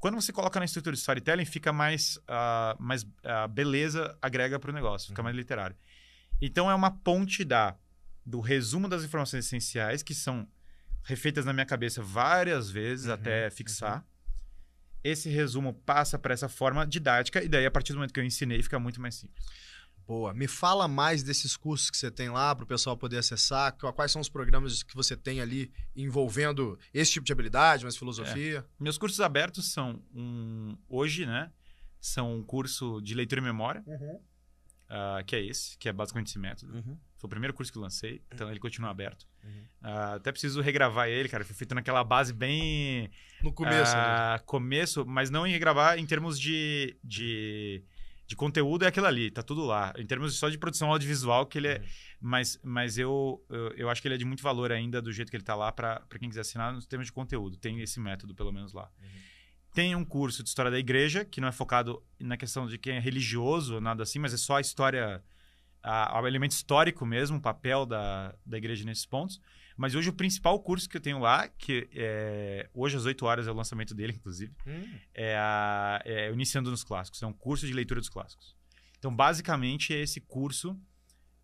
A: quando você coloca na estrutura de storytelling, fica mais. Uh, mais uh, beleza agrega para o negócio, fica uhum. mais literário. Então é uma ponte da do resumo das informações essenciais, que são refeitas na minha cabeça várias vezes uhum, até uhum. fixar. Uhum. Esse resumo passa para essa forma didática, e daí, a partir do momento que eu ensinei, fica muito mais simples. Boa. Me fala mais desses cursos que você tem lá para o pessoal poder acessar.
B: Quais são os programas que você tem ali envolvendo esse tipo de habilidade, mais filosofia?
A: É. Meus cursos abertos são um hoje, né? São um curso de leitura e memória, uhum. uh, que é esse, que é basicamente esse método. Uhum. Foi o primeiro curso que lancei, então ele continua aberto. Uhum. Uh, até preciso regravar ele, cara. Foi feito naquela base bem. No começo. Uh, né? Começo, mas não em regravar em termos de, de de conteúdo é aquilo ali, tá tudo lá. Em termos só de produção audiovisual, que ele é. é. Mas, mas eu, eu, eu, acho que ele é de muito valor ainda do jeito que ele tá lá para quem quiser assinar nos termos de conteúdo. Tem esse método, pelo menos lá. Uhum. Tem um curso de história da igreja, que não é focado na questão de quem é religioso, nada assim, mas é só a história, o elemento histórico mesmo, o papel da, da igreja nesses pontos. Mas hoje o principal curso que eu tenho lá, que é, hoje às 8 horas é o lançamento dele, inclusive, hum. é, a, é Iniciando nos Clássicos. É um curso de leitura dos clássicos. Então, basicamente, é esse curso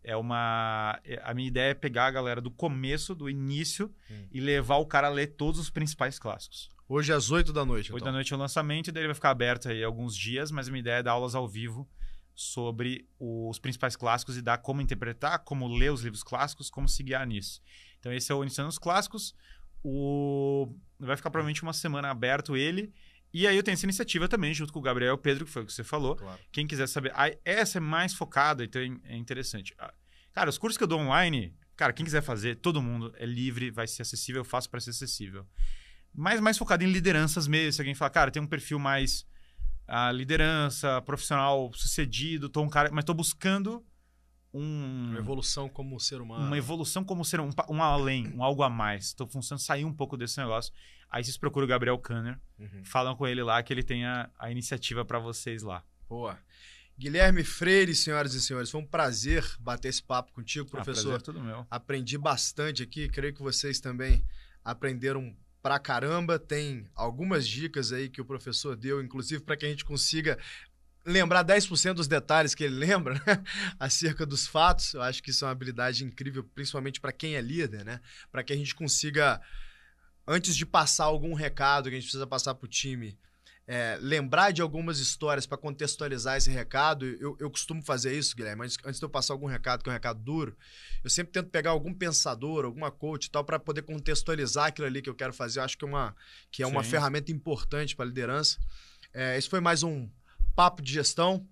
A: é uma. É, a minha ideia é pegar a galera do começo, do início, hum. e levar o cara a ler todos os principais clássicos. Hoje às 8 da noite. 8 então. da noite é o lançamento, e daí ele vai ficar aberto aí alguns dias, mas a minha ideia é dar aulas ao vivo sobre os principais clássicos e dar como interpretar, como ler os livros clássicos, como se guiar nisso. Então esse é o iniciando os Clássicos. O... Vai ficar provavelmente uma semana aberto ele. E aí eu tenho essa iniciativa também, junto com o Gabriel e o Pedro, que foi o que você falou. Claro. Quem quiser saber. Essa é mais focada, então é, é interessante. Ah, cara, os cursos que eu dou online, cara, quem quiser fazer, todo mundo é livre, vai ser acessível, eu faço para ser acessível. Mas mais focado em lideranças mesmo. Se alguém falar, cara, tem um perfil mais a ah, liderança, profissional sucedido, tô um cara, mas estou buscando um, uma evolução como ser humano. Uma evolução como ser um, um além, um algo a mais. Estou funcionando sair um pouco desse negócio. Aí vocês procuram o Gabriel Kanner, uhum. falam com ele lá que ele tem a, a iniciativa para vocês lá.
B: Boa. Guilherme Freire, senhoras e senhores, foi um prazer bater esse papo contigo, professor. Ah, prazer, é tudo meu. Aprendi bastante aqui, creio que vocês também aprenderam pra caramba. Tem algumas dicas aí que o professor deu, inclusive para que a gente consiga lembrar 10% dos detalhes que ele lembra né? acerca dos fatos. Eu acho que isso é uma habilidade incrível, principalmente para quem é líder, né? Para que a gente consiga, antes de passar algum recado que a gente precisa passar para o time, é, lembrar de algumas histórias para contextualizar esse recado. Eu, eu, costumo fazer isso, Guilherme, antes, antes de eu passar algum recado, que é um recado duro, eu sempre tento pegar algum pensador, alguma coach e tal, para poder contextualizar aquilo ali que eu quero fazer. Eu acho que é uma, que é uma ferramenta importante para a liderança. É, esse foi mais um Papo de Gestão.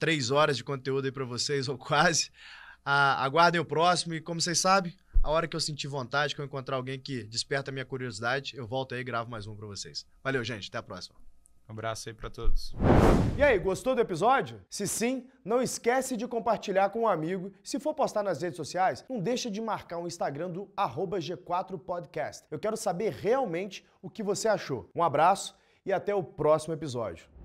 B: Três horas de conteúdo aí para vocês, ou quase. Ah, aguardem o próximo e, como vocês sabem, a hora que eu sentir vontade, que eu encontrar alguém que desperta a minha curiosidade, eu volto aí e gravo mais um para vocês.
A: Valeu, gente. Até a próxima. Um abraço aí para todos.
B: E aí, gostou do episódio? Se sim, não esquece de compartilhar com um amigo. Se for postar nas redes sociais, não deixa de marcar o um Instagram do G4podcast. Eu quero saber realmente o que você achou. Um abraço e até o próximo episódio.